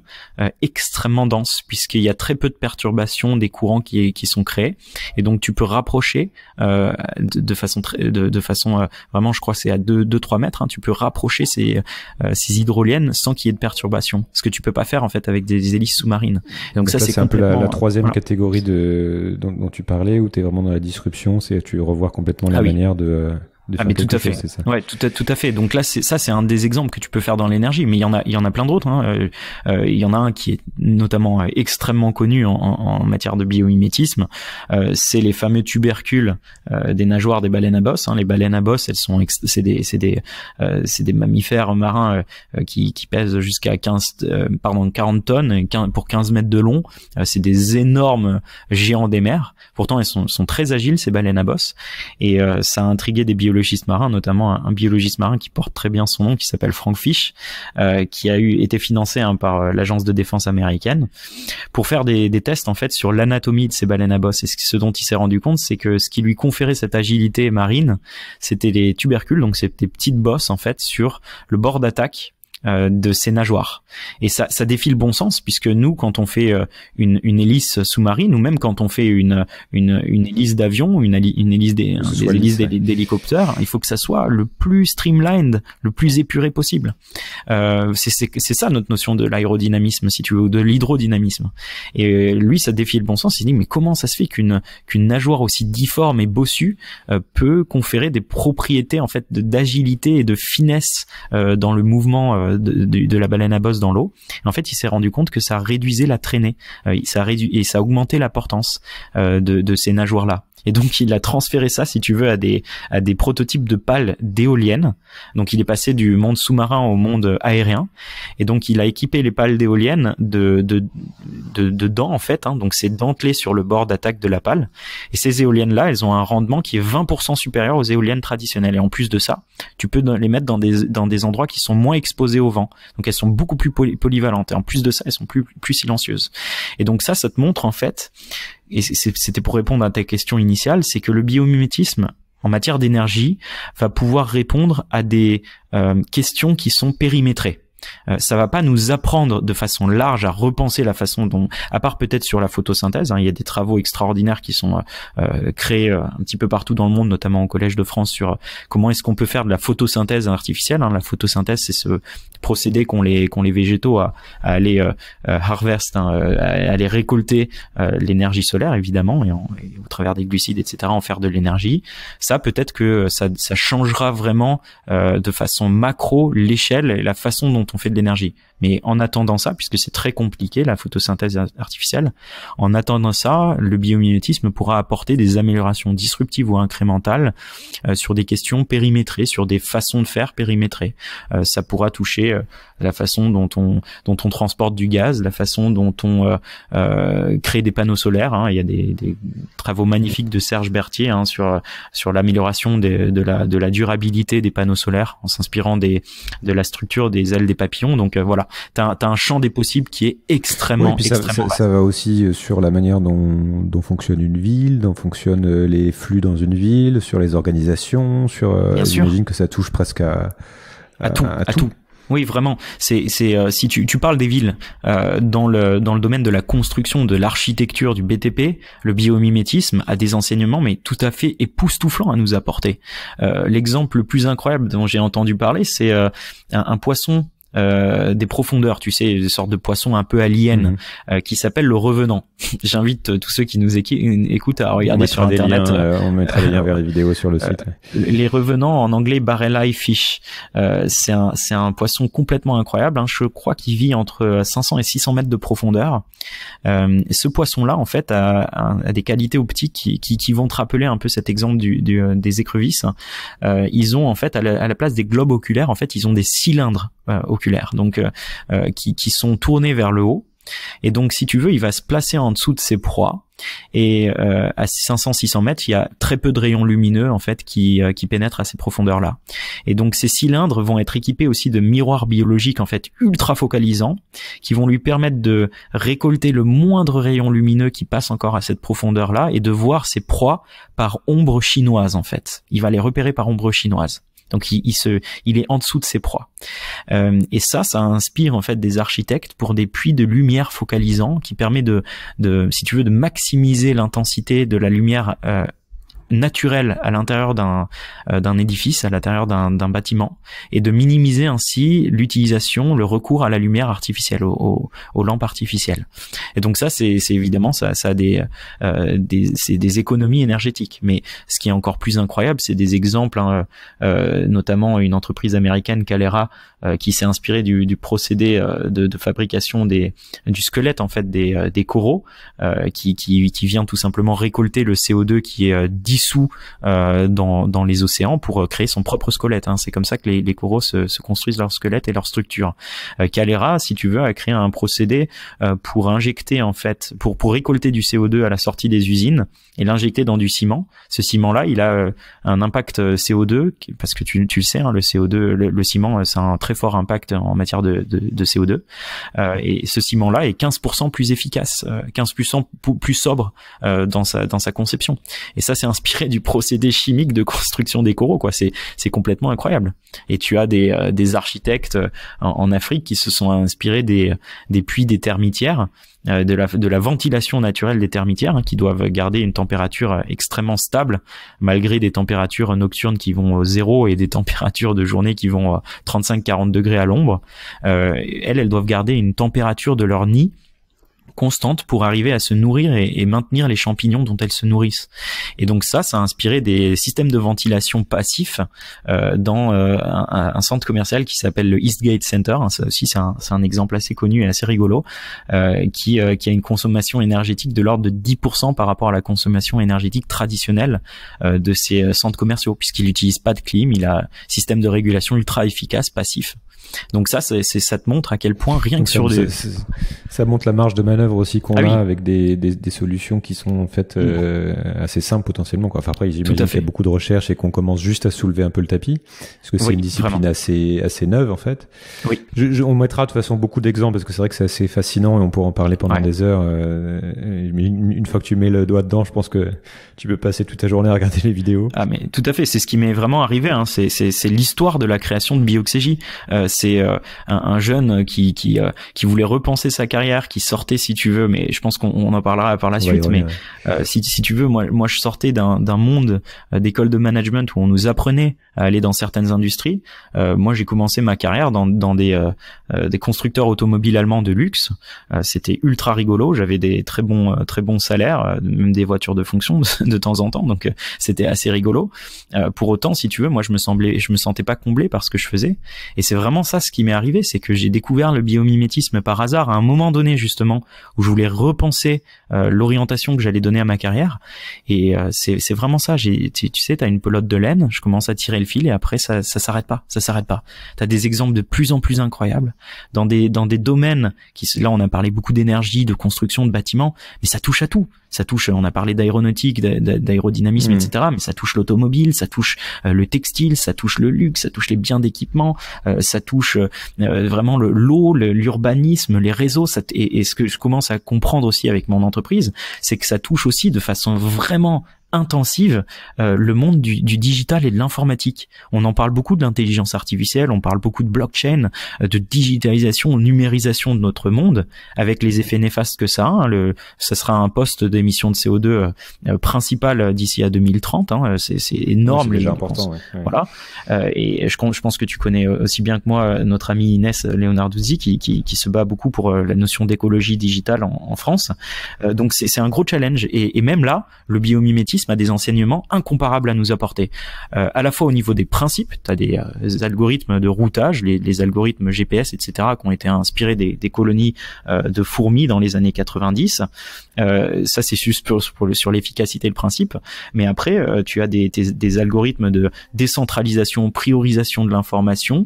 extrêmement denses puisqu'il y a très peu de perturbations des courants qui, qui sont créés. Et donc tu peux rapprocher euh, de, façon de, de façon euh, vraiment, je crois, c'est à 2 deux trois mètres. Hein, tu peux rapprocher ces euh, ces hydroliennes sans qu'il y ait de perturbation. Ce que tu peux pas faire en fait avec des, hélices sous-marines. Donc, ça c'est un peu la, troisième catégorie de dont, tu parlais où tu es vraiment dans la disruption, c'est tu revois complètement la ah manière de euh, ah mais tout à fait. Ça. Ouais, tout à, tout à fait. Donc là, c'est ça, c'est un des exemples que tu peux faire dans l'énergie, mais il y en a, il y en a plein d'autres. Hein. Euh, euh il y en a un qui est notamment euh, extrêmement connu en, en matière de biomimétisme. Euh, c'est les fameux tubercules euh, des nageoires des baleines à bosse. Hein. Les baleines à bosse, elles sont, c'est des, c'est des, euh, c'est des mammifères marins qui, qui pèsent jusqu'à 15, pardon, 40 tonnes pour 15 mètres de long. c'est des énormes géants des mers. Pourtant, elles sont, sont très agiles ces baleines à bosse, et ça a intrigué des bio biologiste marin, notamment un, biologiste marin qui porte très bien son nom, qui s'appelle Frank Fish, euh, qui a eu été financé hein, par euh, l'agence de défense américaine pour faire des, tests en fait sur l'anatomie de ces baleines à bosse. Et ce, dont il s'est rendu compte, c'est que ce qui lui conférait cette agilité marine, c'était les tubercules, donc c'était des petites bosses en fait sur le bord d'attaque euh, de ces nageoires. Et ça, ça défie le bon sens puisque nous, quand on fait euh, une, une hélice sous-marine ou même quand on fait une, une, une hélice d'avion, une, une hélice des, des il faut que ça soit le plus streamlined, le plus épuré possible. Euh, c'est ça notre notion de l'aérodynamisme, si tu veux, ou de l'hydrodynamisme. Et lui, ça défie le bon sens. Il dit mais comment ça se fait qu'une qu'une nageoire aussi difforme et bossue euh, peut conférer des propriétés en fait d'agilité et de finesse dans le mouvement de, la baleine à bosse dans l'eau. En fait, il s'est rendu compte que ça réduisait la traînée, euh, ça réduit et ça augmentait la portance euh, de ces nageoires là. Et donc il a transféré ça, si tu veux, à des à des prototypes de pales d'éoliennes. Donc il est passé du monde sous-marin au monde aérien. Et donc il a équipé les pales d'éoliennes de de, de dents en fait. Hein. Donc c'est dentelé sur le bord d'attaque de la pale. Et ces éoliennes là, elles ont un rendement qui est 20% supérieur aux éoliennes traditionnelles. Et en plus de ça, tu peux les mettre dans des dans des endroits qui sont moins exposés au vent. Donc elles sont beaucoup plus polyvalentes. Et en plus de ça, elles sont plus plus silencieuses. Et donc ça, ça te montre en fait et c'était pour répondre à ta question initiale, c'est que le biomimétisme en matière d'énergie va pouvoir répondre à des euh, questions qui sont périmétrées. Euh, ça va pas nous apprendre de façon large à repenser la façon dont, à part peut-être sur la photosynthèse, hein, il y a des travaux extraordinaires qui sont euh, euh, créés un petit peu partout dans le monde, notamment au Collège de France, sur comment est-ce qu'on peut faire de la photosynthèse artificielle. Hein. La photosynthèse, c'est ce procédé qu'ont les qu'on les végétaux à, à aller euh, harvest, hein, à aller récolter l'énergie solaire évidemment, et, au travers des glucides, etc., en faire de l'énergie. Ça, peut-être que ça, ça changera vraiment de façon macro l'échelle et la façon dont on fait de l'énergie. Mais en attendant ça, puisque c'est très compliqué la photosynthèse artificielle, en attendant ça, le biomimétisme pourra apporter des améliorations disruptives ou incrémentales euh, sur des questions périmétrées, sur des façons de faire périmétrées. Euh, ça pourra toucher euh, la façon dont on dont on transporte du gaz, la façon dont on crée des panneaux solaires. Hein. Il y a des, travaux magnifiques de Serge Berthier hein, sur sur l'amélioration de, de la de la durabilité des panneaux solaires en s'inspirant des de la structure des ailes des papillons. Donc voilà, t'as as un champ des possibles qui est extrêmement, ça, extrêmement ça, ça, va aussi euh, sur la manière dont, dont fonctionne une ville, dont fonctionnent euh, les flux dans une ville, sur les organisations, sur. Euh, J'imagine que ça touche presque à, à, tout, à, tout. Oui, vraiment. C'est, euh, si tu, tu parles des villes euh, dans le dans le domaine de la construction, de l'architecture, du BTP, le biomimétisme a des enseignements mais tout à fait époustouflants à nous apporter. Euh, l'exemple le plus incroyable dont j'ai entendu parler, c'est un, poisson euh, des profondeurs, tu sais, des sortes de poissons un peu aliens, mhm. euh, qui s'appelle le revenant. (laughs) J'invite euh, tous ceux qui nous écoutent à regarder sur internet. on mettra les vers les vidéos sur le site. les revenants en anglais barreleye fish. c'est un poisson complètement incroyable. Hein. Je crois qu'il vit entre 500 et 600 mètres de profondeur. ce poisson-là, en fait, a, des qualités optiques qui, vont te rappeler un peu cet exemple du, des écrevisses. Hein. ils ont en fait à la, place des globes oculaires, en fait, ils ont des cylindres donc euh, euh, qui, sont tournés vers le haut. Et donc, si tu veux, il va se placer en dessous de ses proies. Et euh, à 500-600 mètres, il y a très peu de rayons lumineux en fait qui, pénètrent à ces profondeurs-là. Et donc, ces cylindres vont être équipés aussi de miroirs biologiques en fait ultra focalisants, qui vont lui permettre de récolter le moindre rayon lumineux qui passe encore à cette profondeur-là et de voir ses proies par ombre chinoise en fait. Il va les repérer par ombre chinoise. Donc il, se, il est en dessous de ses proies. Euh, et ça, ça inspire en fait des architectes pour des puits de lumière focalisant qui permet de, de si tu veux, de maximiser l'intensité de la lumière euh, naturel à l'intérieur d'un euh, d'un édifice, à l'intérieur d'un bâtiment, et de minimiser ainsi l'utilisation, le recours à la lumière artificielle, aux, lampes artificielles. Et donc ça, c'est évidemment ça, ça a des euh, des, des économies énergétiques. Mais ce qui est encore plus incroyable, c'est des exemples, hein, euh, notamment une entreprise américaine, Calera, euh, qui s'est inspirée du, du procédé de, de, fabrication des du squelette en fait des des coraux, qui, qui qui vient tout simplement récolter le CO2 qui est sous euh, dans, dans, les océans pour euh, créer son propre squelette. Hein. C'est comme ça que les, coraux se, construisent leur squelette et leur structure. Calera, euh, si tu veux, a créé un procédé pour injecter en fait, pour pour récolter du CO2 à la sortie des usines et l'injecter dans du ciment. Ce ciment-là, il a un impact CO2 parce que tu, le sais, hein, le CO2, le, ciment, c'est un très fort impact en matière de, de, CO2. et ce ciment-là est 15% plus efficace, 15% plus sobre dans sa dans sa conception. Et ça, c'est inspirant du procédé chimique de construction des coraux, quoi. C'est, c'est complètement incroyable. Et tu as des, euh, des architectes euh, en, Afrique qui se sont inspirés des, des puits des termitières, euh, de la, de la ventilation naturelle des termitières, hein, qui doivent garder une température extrêmement stable, malgré des températures nocturnes qui vont au zéro et des (laughs) températures de journée qui vont 35-40 degrés à l'ombre. elles, elles doivent garder une température de leur nid constante pour arriver à se nourrir et, maintenir les champignons dont elles se nourrissent. Et donc ça, ça a inspiré des systèmes de ventilation passifs euh, dans euh, un, centre commercial qui s'appelle le Eastgate Center. Hein, ça aussi, c'est un, exemple assez connu et assez rigolo, euh, qui, qui a une consommation énergétique de l'ordre de 10% par rapport à la consommation énergétique traditionnelle de ces centres commerciaux, puisqu'il n'utilise pas de clim, il a un système de régulation ultra efficace, passif. Donc ça, c'est, ça te montre à quel point rien que sur des... Ça, montre la marge de manœuvre aussi qu'on ah a avec des, des, des, solutions qui sont en fait euh, assez simples potentiellement. Quoi. Enfin, après, j'imagine qu'il y a beaucoup de recherches et qu'on commence juste à soulever un peu le tapis, parce que c'est une discipline assez assez neuve en fait. Oui. Je, on mettra de toute façon beaucoup d'exemples parce que c'est vrai que c'est assez fascinant et on pourra en parler pendant des heures. Euh, une, fois que tu mets le doigt dedans, je pense que tu peux passer toute ta journée à regarder les vidéos. Ah mais tout à fait, c'est ce qui m'est vraiment arrivé. Hein. C'est l'histoire de la création de Bioxégie. Euh, c'est euh, un, un, jeune qui qui, euh, qui voulait repenser sa carrière, qui sortait si tu veux, mais je pense qu'on en parlera par la suite. mais euh, si si tu veux, moi moi je sortais d'un d'un monde d'école de management où on nous apprenait à aller dans certaines industries. moi j'ai commencé ma carrière dans dans des des constructeurs automobiles allemands de luxe. C'était ultra rigolo. J'avais des très bons très bons salaires, même des voitures de fonction de temps en temps. Donc c'était assez rigolo. pour autant, si tu veux, moi je me semblais je me sentais pas comblé par ce que je faisais. Et c'est vraiment ça, ce qui m'est arrivé, c'est que j'ai découvert le biomimétisme par hasard à un moment donné justement où je voulais repenser euh, l'orientation que j'allais donner à ma carrière. Et euh, c'est vraiment ça. Tu, tu sais, t'as une pelote de laine, je commence à tirer le fil et après ça, ça s'arrête pas, ça s'arrête pas. T'as des exemples de plus en plus incroyables dans des dans des domaines qui là on a parlé beaucoup d'énergie, de construction, de bâtiments, mais ça touche à tout ça touche, on a parlé d'aéronautique, d'aérodynamisme, mmh. etc. Mais ça touche l'automobile, ça touche euh, le textile, ça touche le luxe, ça touche les biens d'équipement, euh, ça touche euh, vraiment l'eau, le, l'urbanisme, les réseaux. et, ce que je commence à comprendre aussi avec mon entreprise, c'est que ça touche aussi de façon vraiment intensive euh, le monde du, du, digital et de l'informatique. On en parle beaucoup de l'intelligence artificielle, on parle beaucoup de blockchain, euh, de digitalisation, numérisation de notre monde, avec les effets néfastes que ça a. Hein, le, ça sera un poste d'émission de CO2 euh, euh, principal d'ici à 2030. Hein, c'est, énorme. c'est déjà important. Voilà. et je, je, pense que tu connais aussi bien que moi notre amie Inès Leonarduzzi qui, qui, qui se bat beaucoup pour la notion d'écologie digitale en, en France. donc c'est, un gros challenge. Et, et même là, le biomimétisme a des enseignements incomparables à nous apporter. Euh, à la fois au niveau des principes, tu as des, euh, algorithmes de routage, les, algorithmes GPS, etc., qui ont été inspirés des, colonies euh, de fourmis dans les années 90. ça, c'est sur l'efficacité le principe. Mais après, tu as des, des, algorithmes de décentralisation, priorisation de l'information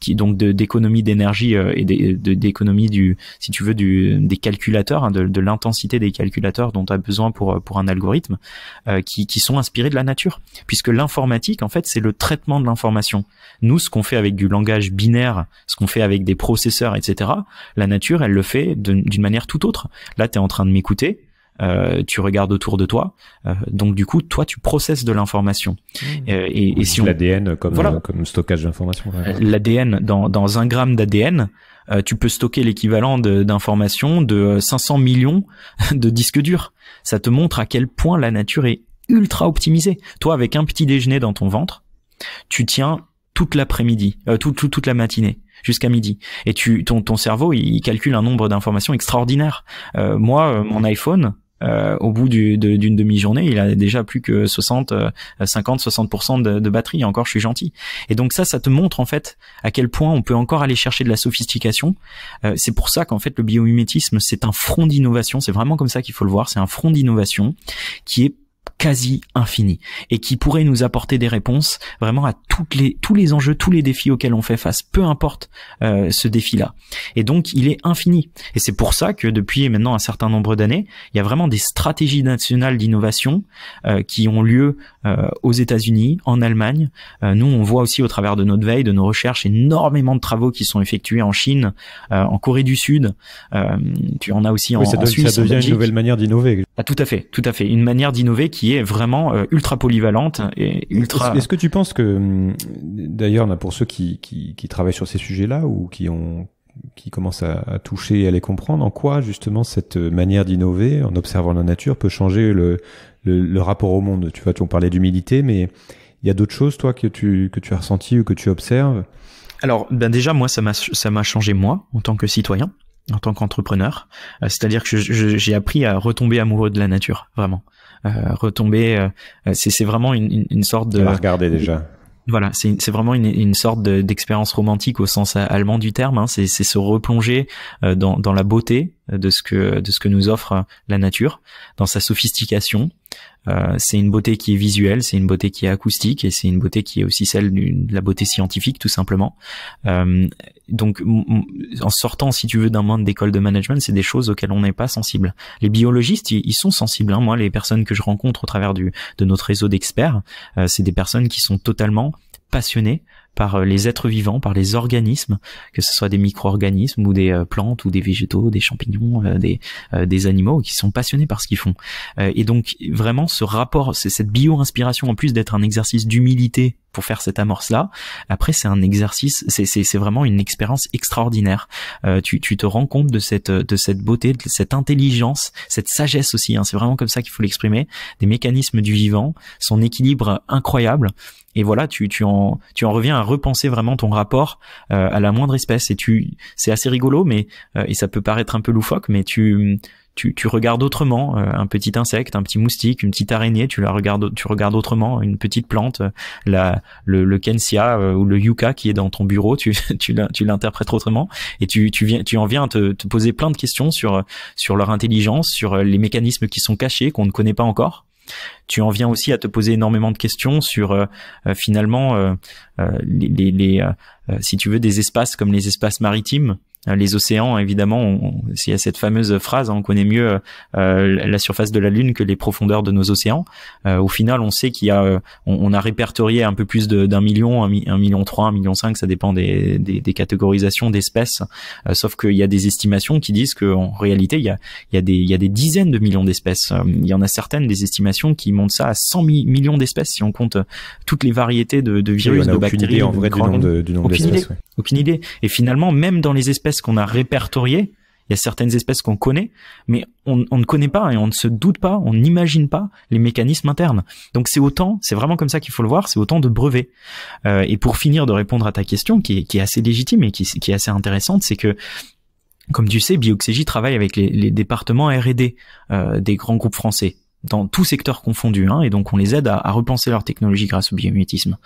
qui donc d'économie d'énergie euh, et d'économie du si tu veux du des calculateurs hein, de, l'intensité des calculateurs dont tu as besoin pour euh, pour un algorithme euh, qui qui sont inspirés de la nature puisque l'informatique en fait c'est le traitement de l'information nous ce qu'on fait avec du langage binaire ce qu'on fait avec des processeurs etc la nature elle le fait d'une manière tout autre là tu es en train de m'écouter euh, tu regardes autour de toi. Euh, donc du coup, toi, tu processes de l'information. Mmh. Euh, et, et, si l'ADN comme comme stockage d'information. L'ADN dans un gramme d'ADN, tu peux stocker l'équivalent d'informations de, 500 millions (laughs) de disques durs. Ça te montre à quel point la nature est ultra optimisée. Toi, avec un petit déjeuner dans ton ventre, tu tiens toute l'après-midi, toute, la matinée jusqu'à midi. Et tu, ton, ton cerveau, il calcule un nombre d'informations extraordinaire. moi, mon iPhone, euh, au bout d'une demi-journée, il a déjà plus que 60, 50, 60% de, de, batterie. Encore, je suis gentil. Et donc ça, ça te montre en fait à quel point on peut encore aller chercher de la sophistication. Euh, c'est pour ça qu'en fait le biomimétisme, c'est un front d'innovation. C'est vraiment comme ça qu'il faut le voir. C'est un front d'innovation qui est quasi infini et qui pourrait nous apporter des réponses vraiment à toutes les, tous les enjeux, tous les défis auxquels on fait face, peu importe euh, ce défi-là. Et donc il est infini. Et c'est pour ça que depuis maintenant un certain nombre d'années, il y a vraiment des stratégies nationales d'innovation euh, qui ont lieu euh, aux États-Unis, en Allemagne. nous, on voit aussi au travers de notre veille, de nos recherches, énormément de travaux qui sont effectués en Chine, en Corée du Sud. tu en as aussi en, en Suisse, Ça devient une nouvelle manière d'innover. Ah, tout à fait, tout à fait. Une manière d'innover qui est vraiment euh, ultra polyvalente et ultra. Est-ce que tu penses que, hum, d'ailleurs, pour ceux qui, qui, travaillent sur ces sujets-là ou qui ont qui commencent à, toucher et à les comprendre, en quoi justement cette manière d'innover en observant la nature peut changer le, le, rapport au monde Tu vois, en parlais d'humilité, mais il y a d'autres choses, toi, que tu, que tu as ressenti ou que tu observes Alors, ben, déjà, moi, ça m'a changé, moi, en tant que citoyen, en tant qu'entrepreneur. Euh, c'est-à-dire que j'ai appris à retomber amoureux de la nature, vraiment. Euh, retomber. c'est vraiment une, une, sorte de. regarder déjà voilà, c'est vraiment une, une sorte d'expérience romantique au sens allemand du terme. Hein. C'est se replonger euh, dans, dans, la beauté de ce que de ce que nous offre la nature, dans sa sophistication, euh, c'est une beauté qui est visuelle, c'est une beauté qui est acoustique et c'est une beauté qui est aussi celle de la beauté scientifique tout simplement. Euh, donc en sortant, si tu veux, d'un monde d'école de management, c'est des choses auxquelles on n'est pas sensible. Les biologistes, ils, sont sensibles. Hein. Moi, les personnes que je rencontre au travers de notre réseau d'experts, euh, c'est des personnes qui sont totalement passionnées par euh, les êtres vivants, par les organismes, que ce soit des micro-organismes ou des euh, plantes ou des végétaux, des champignons, euh, des, animaux qui sont passionnés par ce qu'ils font. et donc vraiment ce rapport, c'est cette bio-inspiration en plus d'être un exercice d'humilité pour faire cette amorce là. Après, c'est un exercice, c'est vraiment une expérience extraordinaire. tu, te rends compte de cette de cette beauté, de cette intelligence, cette sagesse aussi. Hein. c'est vraiment comme ça qu'il faut l'exprimer. Des mécanismes du vivant, son équilibre incroyable et voilà, tu, tu, en, tu en reviens à repenser vraiment ton rapport euh, à la moindre espèce. Et tu, c'est assez rigolo, mais euh, et ça peut paraître un peu loufoque, mais tu, tu, regardes autrement euh, un petit insecte, un petit moustique, une petite araignée. Tu la regardes, tu regardes autrement une petite plante, la, le, le kensia ou le yucca qui est dans ton bureau. Tu, (laughs) l'interprètes autrement et tu, viens, tu en viens à te, te poser plein de questions sur sur leur intelligence, sur les mécanismes qui sont cachés qu'on ne connaît pas encore. Tu en viens aussi à te poser énormément de questions sur euh, euh, finalement euh, les si tu veux des espaces comme les espaces maritimes euh, les océans, évidemment, on, il y a cette fameuse phrase, hein, on connaît mieux euh, la surface de la Lune que les profondeurs de nos océans. Euh, au final, on sait qu'il y a, on, a répertorié un peu plus d'un million, un, million trois, un million cinq, ça dépend des, des, catégorisations d'espèces. sauf qu'il y a des estimations qui disent qu'en réalité, il y a, il y, a des, il y a des dizaines de millions d'espèces. il y en a certaines des estimations qui montent ça à 100 millions d'espèces si on compte toutes les variétés de, de virus, on a de bactéries, idée, en du nombre d'espèces. De, Aucune idée. Et finalement, même dans les espèces qu'on a répertorié. il y a certaines espèces qu'on connaît, mais on, ne connaît pas et on ne se doute pas, on n'imagine pas les mécanismes internes. Donc c'est autant, c'est vraiment comme ça qu'il faut le voir, c'est autant de brevets. Euh, et pour finir de répondre à ta question, qui est, qui est assez légitime et qui, est assez intéressante, c'est que comme tu sais, Bioxégie travaille avec les, départements R&D euh, des grands groupes français dans tout secteur confondu, hein, et donc on les aide à, repenser leur technologie grâce au biométisme.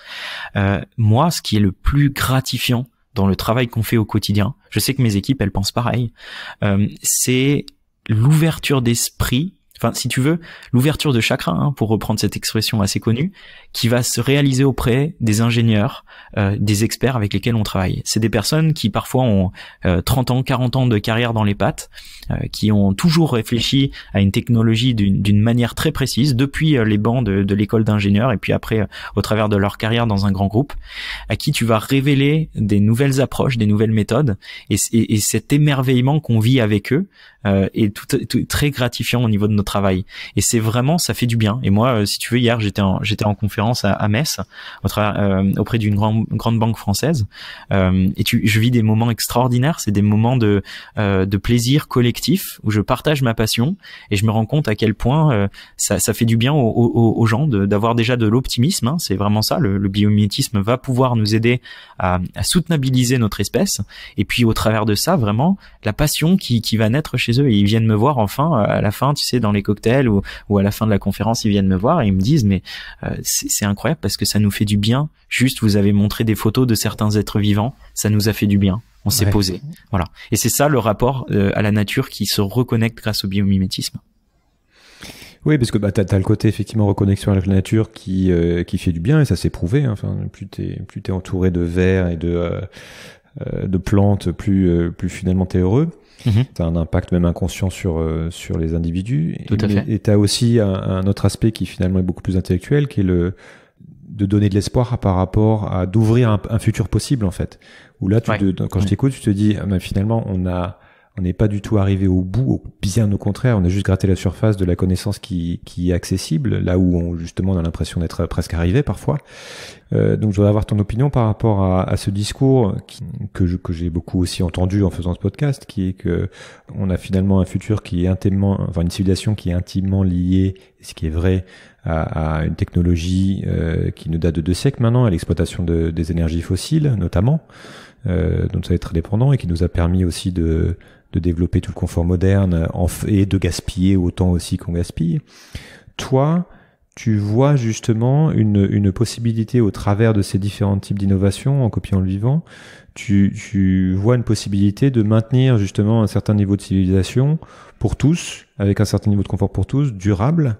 Euh, moi, ce qui est le plus gratifiant dans le travail qu'on fait au quotidien, je sais que mes équipes, elles pensent pareil, euh, c'est l'ouverture d'esprit enfin si tu veux, l'ouverture de chakra, hein, pour reprendre cette expression assez connue, qui va se réaliser auprès des ingénieurs, euh, des experts avec lesquels on travaille. C'est des personnes qui parfois ont 30 euh, ans, 40 ans de carrière dans les pattes, euh, qui ont toujours réfléchi à une technologie d'une manière très précise, depuis les bancs de, l'école d'ingénieurs et puis après au travers de leur carrière dans un grand groupe, à qui tu vas révéler des nouvelles approches, des nouvelles méthodes, et cet émerveillement qu'on vit avec eux euh, et tout, très gratifiant au niveau de notre travail. Et c'est vraiment, ça fait du bien. Et moi, euh, si tu veux, hier j'étais en, j'étais en conférence à, à Metz au euh, auprès d'une grande grande banque française. Euh, et tu, je vis des moments extraordinaires. C'est des moments de de plaisir collectif où je partage ma passion et je me rends compte à quel point ça, ça fait du bien aux, aux, aux gens d'avoir déjà de l'optimisme. Hein, c'est vraiment ça. Le, le, biomimétisme va pouvoir nous aider à, à soutenabiliser notre espèce. Et puis au travers de ça, vraiment la passion qui qui va naître chez eux. Et ils viennent me voir enfin euh, à la fin, tu sais, dans les cocktails ou, à la fin de la conférence, ils viennent me voir et ils me disent mais euh, c'est incroyable parce que ça nous fait du bien. Juste, vous avez montré des photos de certains êtres vivants, ça nous a fait du bien. On s'est posé, voilà. Et c'est ça le rapport euh, à la nature qui se reconnecte grâce au biomimétisme. Oui, parce que bah, as le côté effectivement reconnexion avec la nature qui qui fait du bien et ça s'est prouvé. Hein. Enfin, plus t'es plus t'es entouré de verre et de euh, de plantes plus euh, plus t'es heureux. Mhm. T'as un impact même inconscient sur euh, sur les individus. Et t'as aussi un, autre aspect qui finalement est beaucoup plus intellectuel, qui est le de donner de l'espoir par rapport à d'ouvrir un, futur possible en fait. Où là, quand je t'écoute, tu te dis ah, finalement on a on n'est pas du tout arrivé au bout, bien au contraire, on a juste gratté la surface de la connaissance qui, qui est accessible, là où on, justement on a l'impression d'être presque arrivé parfois. Euh, donc je voudrais avoir ton opinion par rapport à, à ce discours qui, que je, que j'ai beaucoup aussi entendu en faisant ce podcast, qui est que on a finalement un futur qui est intimement, enfin une civilisation qui est intimement liée, ce qui est vrai, à, à une technologie euh, qui nous date de deux siècles maintenant, à l'exploitation de, des énergies fossiles notamment, euh, donc ça va être très dépendant et qui nous a permis aussi de de développer tout le confort moderne euh, en et de gaspiller autant aussi qu'on gaspille. Toi, tu vois justement une, une, possibilité au travers de ces différents types d'innovations en copiant le vivant, tu, tu, vois une possibilité de maintenir justement un certain niveau de civilisation pour tous, avec un certain niveau de confort pour tous, durable.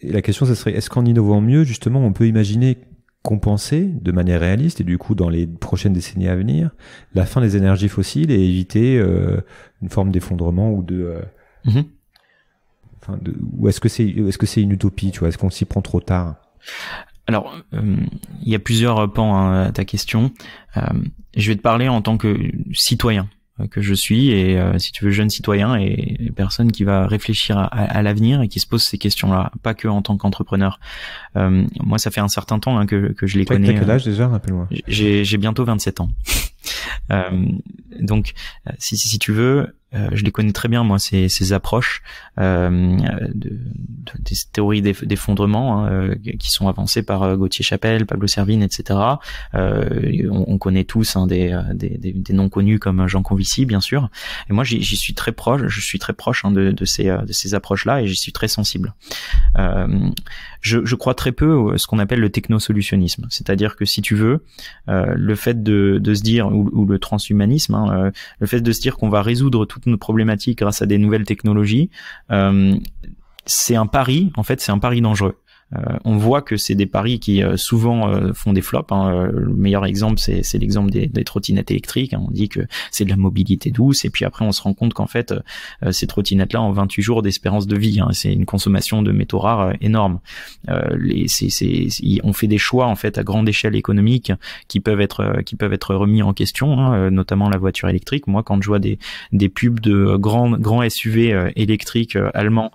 Et la question, ce serait, est-ce qu'en innovant mieux, justement, on peut imaginer compenser de manière réaliste et du coup dans les prochaines décennies à venir la fin des énergies fossiles et éviter euh, une forme d'effondrement ou euh, mhm. de, ou est-ce que c'est est-ce que c'est une utopie tu vois est-ce qu'on s'y prend trop tard alors euh, il y a plusieurs pans hein, à ta question je vais te parler en tant que citoyen euh, que je suis et euh, si tu veux jeune citoyen et, personne qui va réfléchir à, à, l'avenir et qui se pose ces questions-là, pas que en tant qu'entrepreneur. Euh, moi, ça fait un certain temps hein, que, que je les connais. T'as quel âge déjà, rappelle-moi J'ai bientôt 27 ans. (laughs) euh, donc, si, si, si, tu veux, euh, je les connais très bien moi ces, ces approches euh, de, de, des théories d'effondrement hein, euh, qui sont avancées par euh, Gauthier Chapelle, Pablo Servine etc. Euh, on, connaît tous hein, des, des, des, noms connus comme Jean Convici bien sûr. Et moi j'y suis très proche, je suis très proche hein, de, de, ces de ces approches là et j'y suis très sensible. Je, je, crois très peu ce qu'on appelle le technosolutionnisme, c'est-à-dire que si tu veux le fait de, de se dire ou, le transhumanisme, hein, le fait de se dire qu'on va résoudre tout nos problématiques grâce à des nouvelles technologies. Euh, c'est un pari, en fait, c'est un pari dangereux. Euh, on voit que c'est des paris qui euh, souvent euh, font des flops. Hein. Le meilleur exemple, c'est l'exemple des, trottinettes électriques. Hein. On dit que c'est de la mobilité douce, et puis après on se rend compte qu'en fait, ces trottinettes-là ont 28 jours d'espérance de vie. Hein. C'est une consommation de métaux rares énorme. Les, on fait des choix en fait à grande échelle économique qui peuvent être qui peuvent être remis en question, notamment la voiture électrique. Moi, quand je vois des, des pubs de grands grands SUV électriques allemands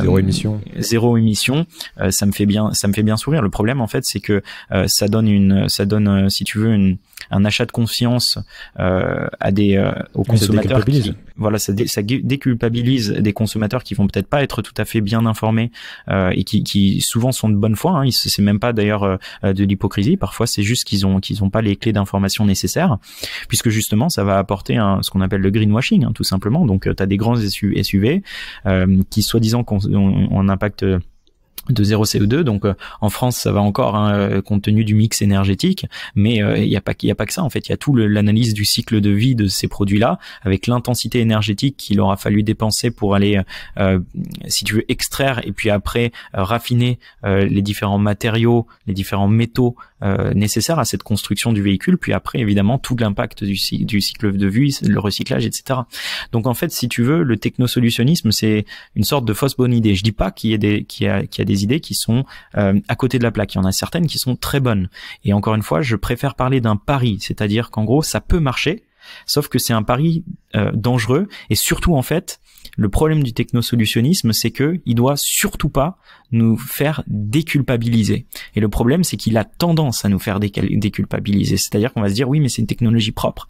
zéro émission, zéro émission euh, ça me fait bien, ça me fait bien sourire. Le problème en fait, c'est que euh, ça donne une, ça donne, euh, si tu veux, une, un achat de confiance à des aux consommateurs. Ça voilà, ça, ça déculpabilise des consommateurs qui vont peut-être pas être tout à fait bien informés et qui, qui souvent sont de bonne foi. Hein. C'est même pas d'ailleurs de l'hypocrisie. Parfois, c'est juste qu'ils ont qu'ils ont pas les clés d'information nécessaires, puisque justement, ça va apporter un, ce qu'on appelle le greenwashing, hein, tout simplement. Donc, tu as des grands SUV euh, qui soi-disant ont, un impact de zéro CO2. Donc euh, en France, ça va encore hein, euh, compte tenu du mix énergétique, mais euh, il n'y a pas il a pas que ça en fait. Il y a tout l'analyse du cycle de vie de ces produits-là, avec l'intensité énergétique qu'il aura fallu dépenser pour aller, si tu veux, extraire et puis après raffiner les différents matériaux, les différents métaux nécessaires à cette construction du véhicule. Puis après, évidemment, tout l'impact du, du cycle de vie, le recyclage, etc. Donc en fait, si tu veux, le technosolutionnisme, c'est une sorte de fausse bonne idée. Je dis pas qu'il y des a, qu'il y a des idées qui sont euh, à côté de la plaque. Il y en a certaines qui sont très bonnes. Et encore une fois, je préfère parler d'un pari, c'est-à-dire qu'en gros, ça peut marcher, sauf que c'est un pari euh, dangereux. Et surtout, en fait, le problème du technosolutionnisme, c'est que il doit surtout pas nous faire déculpabiliser. Et le problème, c'est qu'il a tendance à nous faire déculpabiliser. C'est-à-dire qu'on va se dire, oui, mais c'est une technologie propre.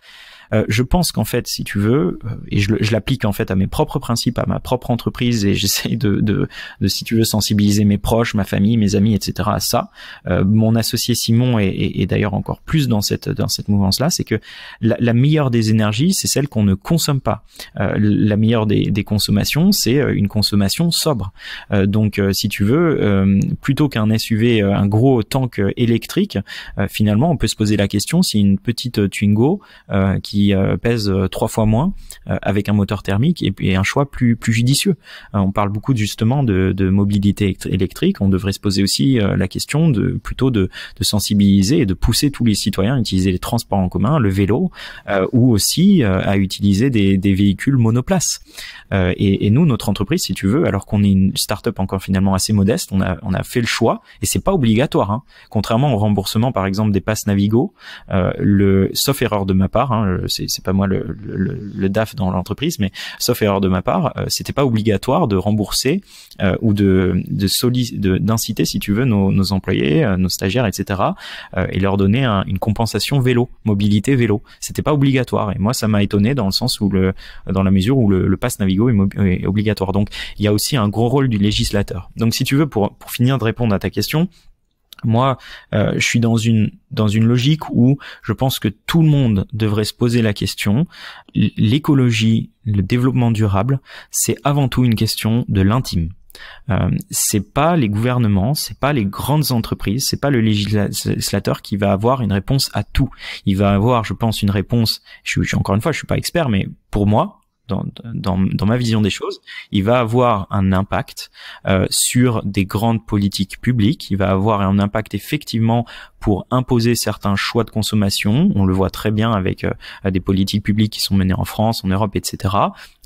Euh, je pense qu'en fait, si tu veux, euh, et je, l'applique en fait à mes propres principes, à ma propre entreprise, et (laughs) j'essaye de, de, de, si tu veux, sensibiliser mes proches, ma famille, mes amis, etc. à ça. Euh, mon associé Simon est, est, d'ailleurs encore plus dans cette dans cette mouvance-là, c'est que la, la, meilleure des énergies, c'est celle qu'on ne consomme pas. la meilleure des, des consommations, c'est une consommation sobre. donc, si tu veux, plutôt qu'un SUV, un gros tank électrique, finalement, on peut se poser la question si une petite Twingo qui euh, pèse euh, trois fois moins euh, avec un moteur thermique et, puis un choix plus plus judicieux. on parle beaucoup justement de, mobilité électrique. On devrait se poser aussi la question de plutôt de, sensibiliser et de pousser tous les citoyens à utiliser les transports en commun, le vélo, ou aussi à utiliser des, véhicules monoplace. et, nous, notre entreprise, si tu veux, alors qu'on est une start-up encore finalement assez modeste, on a, on a fait le choix, et c'est pas obligatoire. Hein. Contrairement au remboursement, par exemple, des passes Navigo, le, sauf erreur de ma part, hein, c'est pas moi le, le, DAF dans l'entreprise, mais sauf erreur de ma part, euh, c'était pas obligatoire de rembourser euh, ou de d'inciter, si tu veux, nos, employés, euh, nos stagiaires, etc., et leur donner une compensation vélo, mobilité vélo. C'était pas obligatoire. Et moi, ça m'a étonné dans le sens où le, dans la mesure où le, le pass Navigo est, obligatoire. Donc, il y a aussi un gros rôle du législateur. Donc, si tu veux, pour finir de répondre à ta question, moi, euh, je suis dans une dans une logique où je pense que tout le monde devrait se poser la question. L'écologie, le développement durable, c'est avant tout une question de l'intime. Euh, c'est pas les gouvernements, c'est pas les grandes entreprises, c'est pas le législateur qui va avoir une réponse à tout. Il va avoir, je pense, une réponse. Je suis, encore une fois, je suis pas expert, mais pour moi, dans, ma vision des choses, il va avoir un impact euh, sur des grandes politiques publiques, il va avoir un impact effectivement pour imposer certains choix de consommation, on le voit très bien avec euh, des politiques publiques qui sont menées en France, en Europe, etc.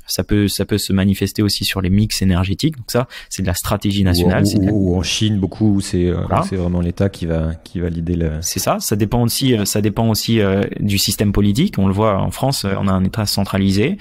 Ça peut, ça peut se manifester aussi sur les mix énergétiques. Donc ça, c'est de la stratégie nationale. Ou, en Chine, beaucoup, c'est euh, c'est vraiment l'État qui va qui va Le... C'est ça. Ça dépend aussi, euh, ça dépend aussi euh, du système politique. On le voit en France, on a un État centralisé.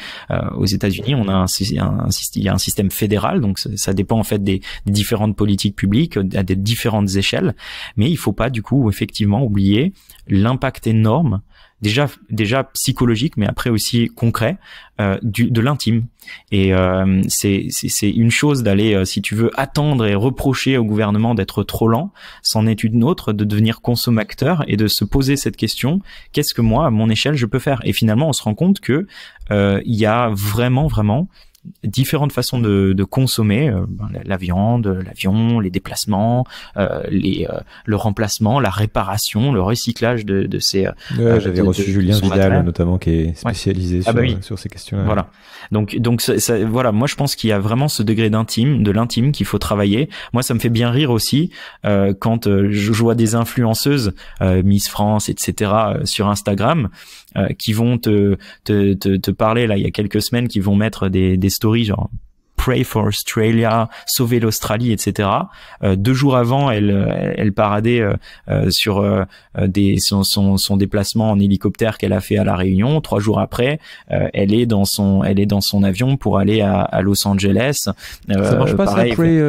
aux États-Unis, on a un, il y a un système fédéral. Donc ça, dépend en fait des, des, différentes politiques publiques à des différentes échelles. Mais il faut pas du coup effectivement oublier l'impact énorme déjà déjà psychologique, mais après aussi concret euh, du, de l'intime. Et euh, c'est une chose d'aller, euh, si tu veux, attendre et reprocher au gouvernement d'être trop lent. C'en est une autre de devenir consommateur et de se poser cette question qu'est-ce que moi, à mon échelle, je peux faire Et finalement, on se rend compte que il y a vraiment vraiment différentes façons de, consommer euh, ben, la, viande, l'avion, les déplacements, euh, euh, le remplacement, la réparation, le recyclage de, de ces. J'avais reçu Julien Vidal notamment qui est spécialisé ah bah sur, ces questions Voilà. Donc donc voilà, moi je pense qu'il y a vraiment ce degré d'intime, de l'intime qu'il faut travailler. Moi ça me fait bien rire aussi quand je vois des influenceuses Miss France etc sur Instagram euh, qui vont te, te, te, parler. Là, il y a quelques semaines, qui vont mettre des, des stories, genre Pray for Australia, Sauver l'Australie, etc. Euh, deux jours avant, elle, euh, elle paradait euh, sur des, son, son, son, déplacement en hélicoptère qu'elle a fait à la Réunion. Trois jours après, elle est dans son elle est dans son avion pour aller à, à Los Angeles. ça marche pas ça, Pray,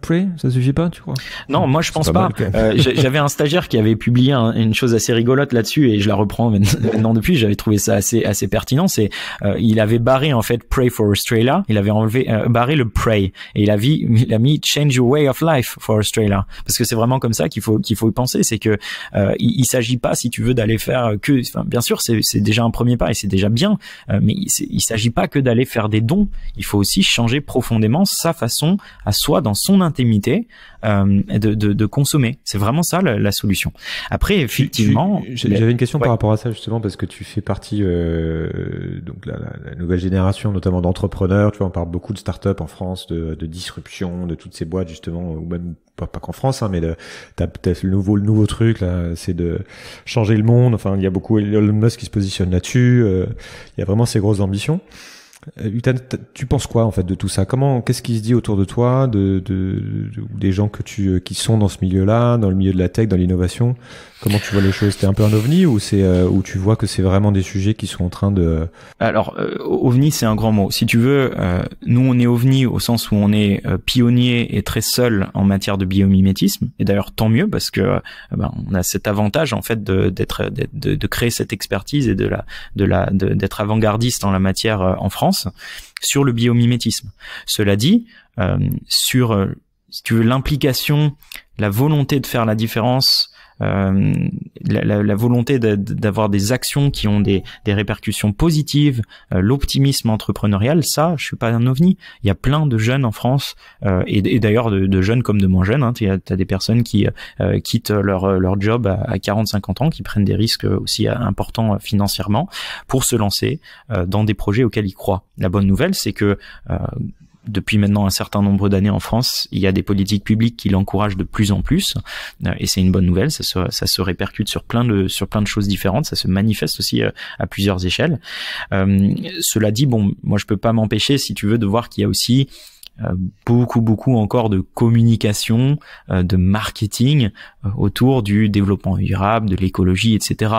Pray, ça suffit pas, tu crois Non, moi je pense pas. J'avais un stagiaire qui avait publié une chose assez rigolote là-dessus et je la reprends (laughs) maintenant depuis. J'avais trouvé ça assez assez pertinent. C'est il avait barré en fait Pray for Australia. Il avait enlevé barrer le pray et il a, vie, il mis change your way of life for Australia parce que c'est vraiment comme ça qu'il faut qu'il faut y penser, c'est que euh, il, s'agit pas si tu veux d'aller faire que, bien sûr c'est déjà un premier pas et c'est déjà bien, euh, mais il, ne s'agit pas que d'aller faire des dons, il faut aussi changer profondément sa façon à soi dans son intimité euh, de, de, de, consommer. C'est vraiment ça la, solution. Après, effectivement, j'avais une question par rapport à ça justement parce que tu fais partie euh, donc la, la, nouvelle génération, notamment d'entrepreneurs. Tu vois, on parle beaucoup de start-up en France, de, de disruption, de toutes ces boîtes justement, ou même pas, qu'en France, hein, mais t'as peut-être le nouveau le nouveau truc là, c'est de changer le monde. Enfin, il y a beaucoup Elon Musk qui se positionne là-dessus. Euh, il y a vraiment ces grosses ambitions. Euh, Utan, tu penses quoi en fait de tout ça Comment, qu'est-ce qui se dit autour de toi, de, de, des gens que tu euh, qui sont dans ce milieu-là, dans le milieu de la tech, dans l'innovation Comment tu vois les choses T'es un peu un ovni ou c'est euh, ou tu vois que c'est vraiment des sujets qui sont en train de euh, Alors ovni, c'est un grand mot. Si tu veux, euh, nous on est ovni au sens où on est pionnier et très seul en matière de biomimétisme. Et d'ailleurs tant mieux parce que ben, on a cet avantage en fait d'être de, de, créer cette expertise et de la de la d'être avant-gardiste en la matière en France sur le biomimétisme. Cela dit, euh, sur, euh, l'implication, la volonté de faire la différence euh, la, la, la, volonté d'avoir des actions qui ont des, des répercussions positives, euh, l'optimisme entrepreneurial, ça, je suis pas un ovni. Il y a plein de jeunes en France euh, et, d'ailleurs de, de, jeunes comme de moins jeunes. Hein, tu as, des personnes qui euh, quittent leur, leur job à, à 40-50 ans, qui prennent des risques aussi importants financièrement pour se lancer dans des projets auxquels ils croient. La bonne nouvelle, c'est que depuis maintenant un certain nombre d'années en France, il y a des politiques publiques qui l'encouragent de plus en plus, euh, et c'est une bonne nouvelle. Ça se, répercute sur plein de sur plein de choses différentes. Ça se manifeste aussi euh, à plusieurs échelles. Euh, cela dit, bon, moi je peux pas m'empêcher, si tu veux, de voir qu'il y a aussi euh, beaucoup beaucoup encore de communication, euh, de marketing euh, autour du développement durable, de l'écologie, etc.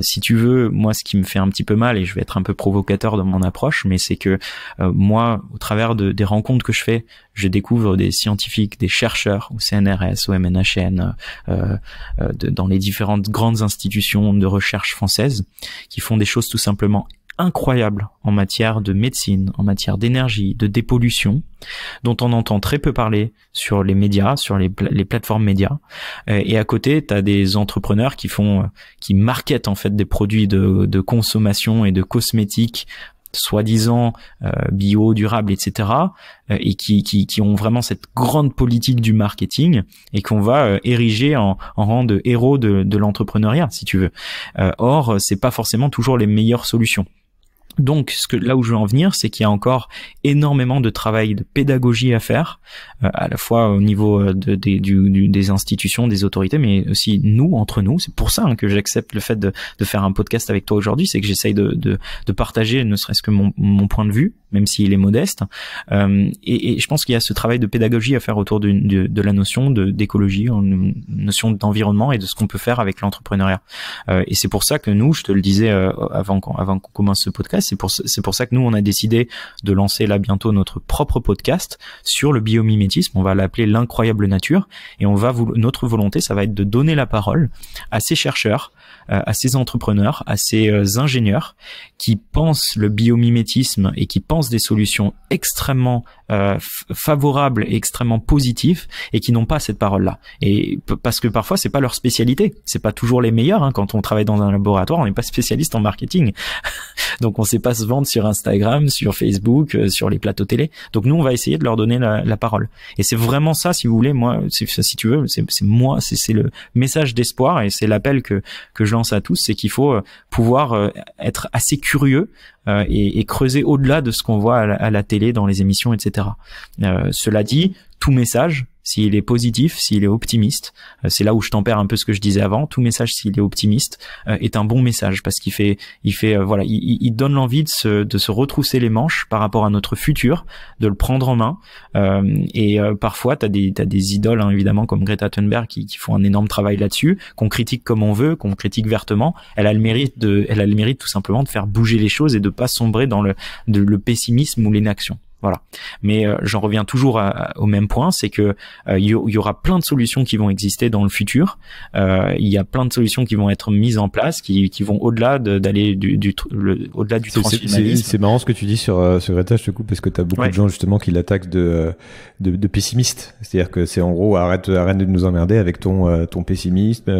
si tu veux, moi ce qui me fait un petit peu mal et je vais être un peu provocateur dans mon approche, mais c'est que moi, au travers de, des rencontres que je fais, je découvre des scientifiques, des chercheurs au CNRS, au MNHN, dans les différentes grandes institutions de recherche françaises qui font des choses tout simplement incroyable en matière de médecine, en matière d'énergie, de dépollution, dont on entend très peu parler sur les médias, sur les, plateformes médias. Euh, et à côté, tu as des entrepreneurs qui font, euh, qui marketent en fait des produits de, consommation et de cosmétiques soi-disant euh, bio, durable, etc. et qui, qui, ont vraiment cette grande politique du marketing et qu'on va ériger en, rang de héros de, de l'entrepreneuriat, si tu veux. or, c'est pas forcément toujours les meilleures solutions. Donc, ce que, là où je veux en venir, c'est qu'il y a encore énormément de travail de pédagogie à faire, euh, à la fois au niveau euh, du, des institutions, des autorités, mais aussi nous, entre nous. C'est pour ça hein, que j'accepte le fait de, de, faire un podcast avec toi aujourd'hui, c'est que j'essaye de, partager, ne serait-ce que mon, mon, point de vue, même s'il est modeste. Euh, et, et, je pense qu'il y a ce travail de pédagogie à faire autour de, la notion d'écologie, notion d'environnement et de ce qu'on peut faire avec l'entrepreneuriat. et c'est pour ça que nous, je te le disais avant avant qu'on commence ce podcast c'est pour, ça que nous, on a décidé de lancer là bientôt notre propre podcast sur le biomimétisme. On va l'appeler l'incroyable nature et on va, notre volonté, ça va être de donner la parole à ces chercheurs, euh, à ces entrepreneurs, à ces euh, ingénieurs qui pensent le biomimétisme et qui pensent des solutions extrêmement euh, favorables et extrêmement positives et qui n'ont pas cette parole-là. Et parce que parfois c'est pas leur spécialité, c'est pas toujours les meilleurs. Hein. Quand on travaille dans un laboratoire, on n'est pas spécialiste en marketing, (laughs) donc on sait pas se vendre sur Instagram, sur Facebook, sur les plateaux télé. Donc nous on va essayer de leur donner la, parole. Et c'est vraiment ça, si vous voulez, moi, si tu veux, c'est moi, c'est le message d'espoir et c'est l'appel que que je lance à tous, c'est qu'il faut euh, pouvoir euh, être assez curieux euh, et, creuser au-delà de ce qu'on voit à la, télé, dans les émissions, etc. cela dit, tout message, s'il est positif, s'il est optimiste, euh, c'est là où je tempère un peu ce que je disais avant. Tout message, s'il est optimiste, euh, est un bon message parce qu'il fait, il fait, euh, voilà, il, donne l'envie de se, de se retrousser les manches par rapport à notre futur, de le prendre en main. et parfois, t'as des, t'as des idoles hein, évidemment comme Greta Thunberg qui, qui font un énorme travail là-dessus, qu'on critique comme on veut, qu'on critique vertement. Elle a le mérite de, elle a le mérite tout simplement de faire bouger les choses et de pas sombrer dans le, le pessimisme ou l'inaction. Voilà. Mais euh, j'en reviens toujours au même point, c'est que il euh, y, aura plein de solutions qui vont exister dans le futur. Il euh, y a plein de solutions qui vont être mises en place, qui, vont au-delà d'aller du, du au-delà du transhumanisme. C'est marrant ce que tu dis sur sur Greta, je te coupe parce que tu as beaucoup de gens justement qui l'attaquent de, de, pessimiste. C'est-à-dire que c'est en gros arrête arrête de nous emmerder avec ton ton pessimisme.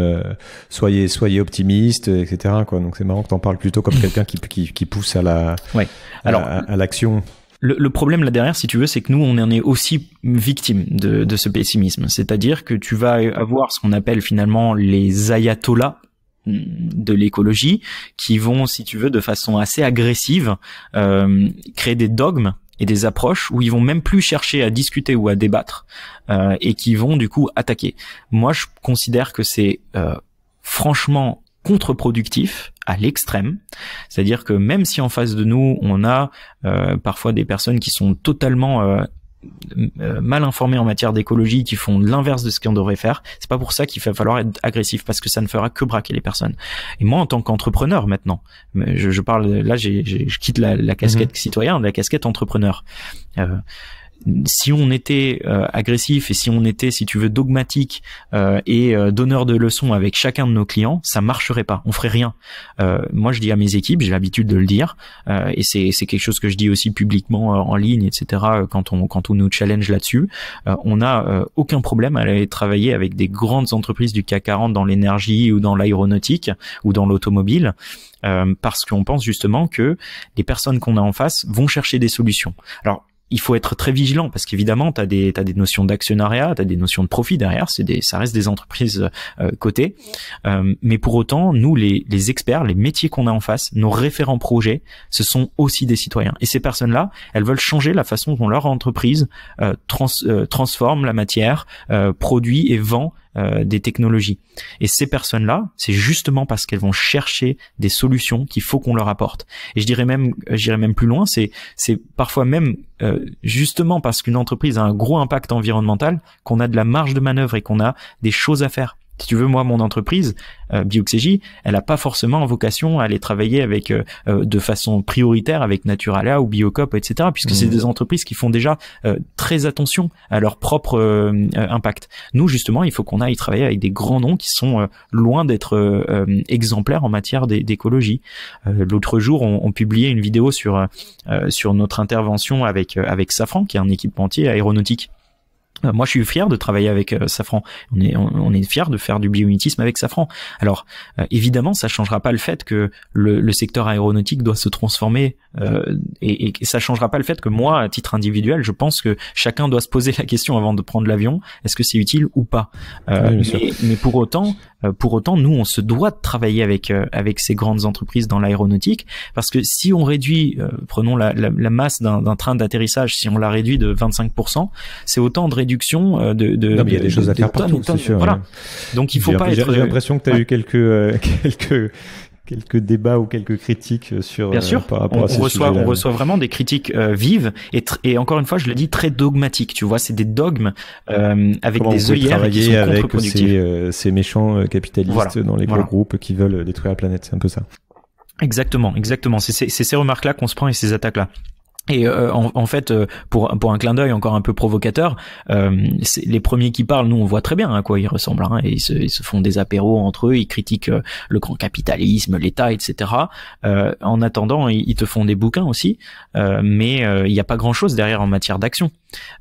soyez soyez optimiste, etc. Quoi. Donc c'est marrant que tu en parles plutôt comme (laughs) quelqu'un qui, qui, pousse à la ouais. Alors, à l'action le, problème là derrière, si tu veux, c'est que nous, on en est aussi victime de, de, ce pessimisme. C'est-à-dire que tu vas avoir ce qu'on appelle finalement les ayatollahs mm, de l'écologie, qui vont, si tu veux, de façon assez agressive, euh, créer des dogmes et des approches où ils vont même plus chercher à discuter ou à débattre euh, et qui vont du coup attaquer. Moi, je considère que c'est euh, franchement contre-productif à l'extrême. C'est-à-dire que même si en face de nous, on a euh, parfois des personnes qui sont totalement euh, euh, mal informées en matière d'écologie, qui font l'inverse de ce qu'on devrait faire, c'est pas pour ça qu'il va falloir être agressif, parce que ça ne fera que braquer les personnes. Et moi, en tant qu'entrepreneur maintenant, je, je parle, là, je quitte la, casquette mhm. citoyen, la casquette entrepreneur si on était euh, agressif et si on était, si tu veux, dogmatique euh, et euh, donneur de leçons avec chacun de nos clients, ça marcherait pas. On ferait rien. moi, je dis à mes équipes, j'ai l'habitude de le dire, et c'est quelque chose que je dis aussi publiquement en ligne, etc. Quand on quand on nous challenge là-dessus, on n'a aucun problème à aller travailler avec des grandes entreprises du CAC 40 dans l'énergie ou dans l'aéronautique ou dans l'automobile. parce qu'on pense justement que les personnes qu'on a en face vont chercher des solutions. Alors il faut être très vigilant parce qu'évidemment, tu as des, des notions d'actionnariat, tu as des notions de profit derrière, c'est des, ça reste des entreprises euh, cotées. Euh, mais pour autant, nous, les, les experts, les métiers qu'on a en face, nos référents projets, ce sont aussi des citoyens. Et ces personnes-là, elles veulent changer la façon dont leur entreprise euh, transforme la matière, produit et vend euh, des technologies. Et ces personnes-là, c'est justement parce qu'elles vont chercher des solutions qu'il faut qu'on leur apporte. Et je dirais même, euh, j'irais même plus loin, c'est c'est parfois même euh, justement parce qu'une entreprise a un gros impact environnemental qu'on a de la marge de manœuvre et qu'on a des choses à faire. Si tu veux, moi, mon entreprise, euh, elle n'a pas forcément vocation à aller travailler avec euh, euh, de façon prioritaire avec Naturala ou Biocop, etc., puisque c'est mmh. des entreprises qui font déjà euh, très attention à leur propre impact. Nous, justement, il faut qu'on aille travailler avec des grands noms qui sont loin d'être exemplaires en matière d'écologie. L'autre jour, on, on, publiait une vidéo sur sur notre intervention avec avec Safran, qui est un équipementier aéronautique. Euh, moi, je suis fier de travailler avec euh, Safran. On est, on, est fier de faire du biomimétisme avec Safran. Alors, euh, évidemment, ça changera pas le fait que le, le secteur aéronautique doit se transformer, et, et ça changera pas le fait que moi, à titre individuel, je pense que chacun doit se poser la question avant de prendre l'avion est-ce que c'est utile ou pas mais, pour autant, pour autant, nous, on se doit de travailler avec avec ces grandes entreprises dans l'aéronautique, parce que si on réduit, prenons la, la, la masse d'un train d'atterrissage, si on la réduit de 25%, c'est autant de réduire euh, il y a des choses à faire partout, sûr. Donc il faut pas être. J'ai l'impression que tu as eu euh, (laughs) quelques quelques débats ou quelques critiques sur bien euh, sûr par rapport on, à ces on reçoit on reçoit vraiment des critiques vives et, encore une fois je le dis très dogmatique tu vois c'est des dogmes avec des œillères qui sont avec ces, méchants capitalistes dans les gros groupes qui veulent détruire la planète c'est un peu ça Exactement, exactement. C'est ces remarques-là qu'on se prend et ces attaques-là. Et euh, en, fait, euh, pour, pour un clin d'œil encore un peu provocateur, euh, les premiers qui parlent, nous on voit très bien à quoi ils ressemblent. et hein. ils, se, font des apéros entre eux, ils critiquent le grand capitalisme, l'État, etc. en attendant, ils, ils, te font des bouquins aussi, mais il n'y a pas grand-chose derrière en matière d'action.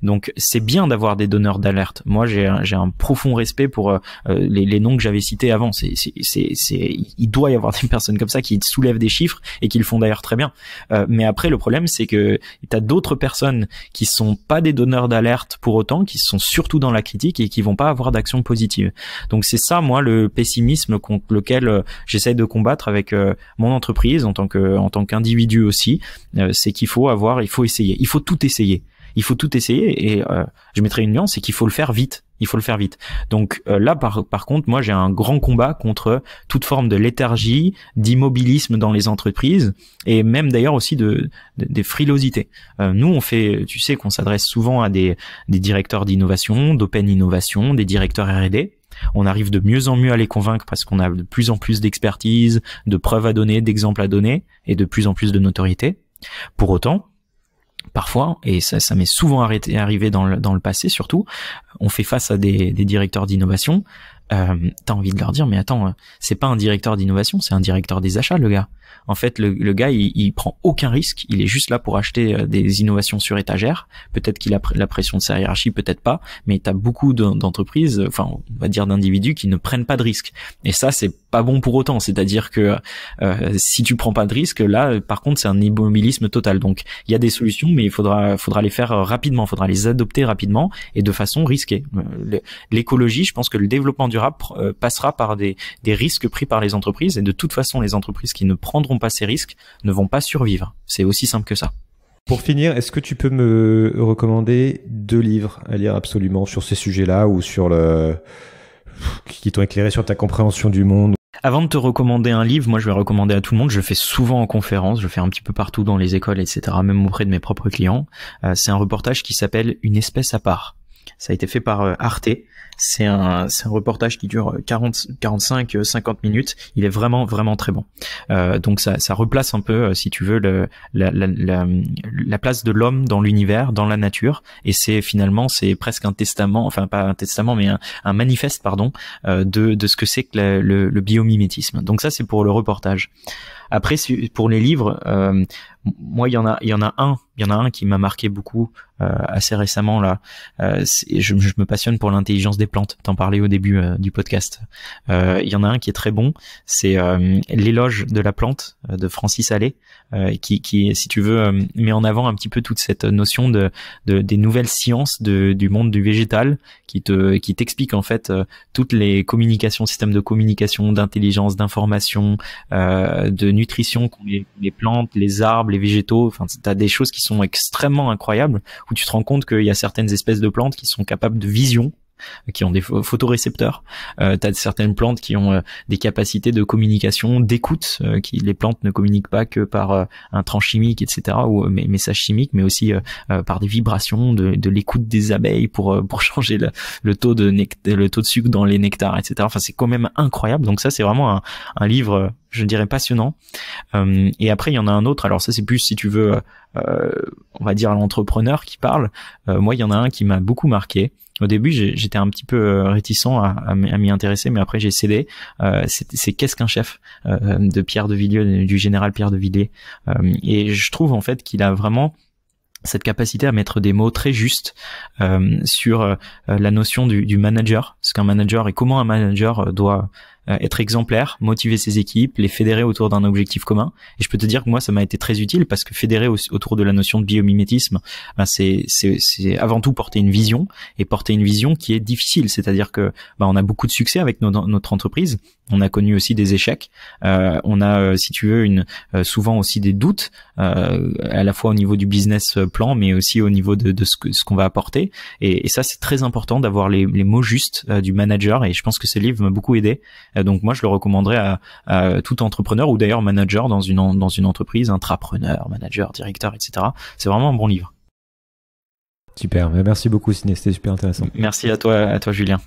Donc c'est bien d'avoir des donneurs d'alerte. Moi j'ai un, profond respect pour euh, euh, les, noms que j'avais cités avant. C'est, il doit y avoir des (laughs) personnes comme ça qui soulèvent des chiffres et qui le font d'ailleurs très bien. Euh, mais après le problème c'est que tu as d'autres personnes qui sont pas des donneurs d'alerte pour autant, qui sont surtout dans la critique et qui vont pas avoir d'action positive. Donc c'est ça moi le pessimisme contre lequel j'essaie de combattre avec mon entreprise en tant que en tant qu'individu aussi. c'est qu'il faut avoir, il faut essayer, il faut tout essayer il faut tout essayer et euh, je mettrai une nuance, c'est qu'il faut le faire vite. Il faut le faire vite. Donc euh, là, par, contre, moi, j'ai un grand combat contre toute forme de léthargie, d'immobilisme dans les entreprises et même d'ailleurs aussi de, des frilosités. Euh, nous, on fait, tu sais, qu'on s'adresse souvent à des, des directeurs d'innovation, d'open innovation, des directeurs R&D on arrive de mieux en mieux à les convaincre parce qu'on a de plus en plus d'expertise, de preuves à donner, d'exemples à donner et de plus en plus de notoriété. Pour autant, parfois, et ça, m'est souvent arrivé dans le, passé surtout, on fait face à des, directeurs d'innovation, euh, t'as envie de leur dire, mais attends, euh, c'est pas un directeur d'innovation, c'est un directeur des achats, le gars. En fait, le, gars, il, prend aucun risque. Il est juste là pour acheter euh, des innovations sur étagère. Peut-être qu'il a la pression de sa hiérarchie, peut-être pas. Mais t'as beaucoup d'entreprises, enfin, on va dire d'individus qui ne prennent pas de risques Et ça, c'est pas bon pour autant. C'est-à-dire que euh, si tu prends pas de risque, là, par contre, c'est un immobilisme total. Donc, il y a des solutions, mais il faudra, faudra les faire euh, rapidement. Il faudra les adopter rapidement et de façon risquée. L'écologie, je pense que le développement durable passera par des, des risques pris par les entreprises. Et de toute façon, les entreprises qui ne prennent prendront pas ces risques ne vont pas survivre. C'est aussi simple que ça. Pour finir, est-ce que tu peux me recommander deux livres à lire absolument sur ces sujets-là ou sur le qui t'ont éclairé sur ta compréhension du monde avant de te recommander un livre, moi je vais recommander à tout le monde, je fais souvent en conférence, je fais un petit peu partout dans les écoles, etc., même auprès de mes propres clients, euh, c'est un reportage qui s'appelle Une espèce à part. Ça a été fait par euh, Arte. C'est un, reportage qui dure 40, 45, 50 minutes. Il est vraiment, vraiment très bon. Euh, donc ça, ça, replace un peu, euh, si tu veux, la, place de l'homme dans l'univers, dans la nature. Et c'est finalement, c'est presque un testament, enfin pas un testament, mais un, manifeste, pardon, de, ce que c'est que le, le, biomimétisme. Donc ça, c'est pour le reportage. Après, pour les livres, euh, moi, il y en a, il y en a un, il y en a un qui m'a marqué beaucoup euh, assez récemment là. Euh, je, me passionne pour l'intelligence des plantes. T'en parlais au début euh, du podcast. Il y en a un qui est très bon, c'est l'éloge de la plante de Francis Allais, qui, qui, si tu veux, met en avant un petit peu toute cette notion de, des nouvelles sciences du monde du végétal, qui te, qui t'explique en fait toutes les communications, systèmes de communication, d'intelligence, d'information, de nutrition qu'ont les plantes, les arbres les végétaux. Enfin, t'as des choses qui sont extrêmement incroyables où tu te rends compte qu'il y a certaines espèces de plantes qui sont capables de vision qui ont des photorécepteurs. Euh, tu certaines plantes qui ont euh, des capacités de communication, d'écoute, euh, qui les plantes ne communiquent pas que par euh, un tranche chimique, etc., ou messages chimiques, mais aussi par des vibrations, de, l'écoute des abeilles pour pour (laughs) changer le, taux de le taux de sucre dans les nectars, etc. Enfin, c'est quand même incroyable. Donc ça, c'est vraiment un, un livre je dirais passionnant euh, et après, il y en a un autre. Alors ça, c'est plus si tu veux, euh, on va dire l'entrepreneur qui parle. Euh, moi, il y en a un qui m'a beaucoup marqué. Au début, j'étais un petit peu euh, réticent à, m'y intéresser, mais après j'ai cédé. c'est qu'est-ce qu'un chef de Pierre de Villiers, du général Pierre de Villiers. et je trouve en fait qu'il a vraiment cette capacité à mettre des mots très justes sur la notion du, du manager, ce qu'un manager et comment un manager doit euh, être exemplaire, motiver ses équipes, les fédérer autour d'un objectif commun. Et je peux te dire que moi, ça m'a été très utile parce que fédérer autour de la notion de biomimétisme, ben, c'est avant tout porter une vision et porter une vision qui est difficile. C'est-à-dire que ben, on a beaucoup de succès avec notre entreprise, on a connu aussi des échecs, euh, on a, euh, si tu veux, une, euh, souvent aussi des doutes, euh, à la fois au niveau du business plan, mais aussi au niveau de, de ce qu'on ce va apporter. Et, ça, c'est très important d'avoir les, les, mots justes du manager. Et je pense que ce livre m'a beaucoup aidé euh, donc moi, je le recommanderais à, tout entrepreneur ou d'ailleurs manager dans une entreprise, intrapreneur, manager, directeur, etc. C'est vraiment un bon livre. Super, ben, merci beaucoup Siné c'était super intéressant. Merci à toi, à toi Julien.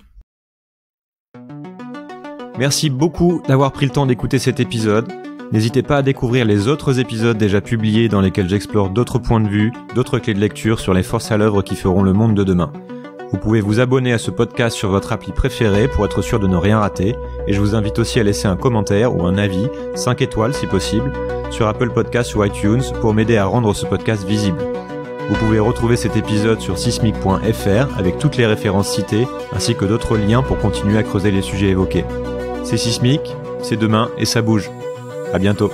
Merci beaucoup d'avoir pris le temps d'écouter cet épisode. N'hésitez pas à découvrir les autres épisodes déjà publiés dans lesquels j'explore d'autres points de vue, d'autres clés de lecture sur les forces à l'œuvre qui feront le monde de demain. Vous pouvez vous abonner à ce podcast sur votre appli préférée pour être sûr de ne rien rater. Et je vous invite aussi à laisser un commentaire ou un avis, 5 étoiles si possible, sur Apple Podcasts ou iTunes pour m'aider à rendre ce podcast visible. Vous pouvez retrouver cet épisode sur sismic.fr avec toutes les références citées ainsi que d'autres liens pour continuer à creuser les sujets évoqués. C'est Sismic, c'est demain et ça bouge. À bientôt.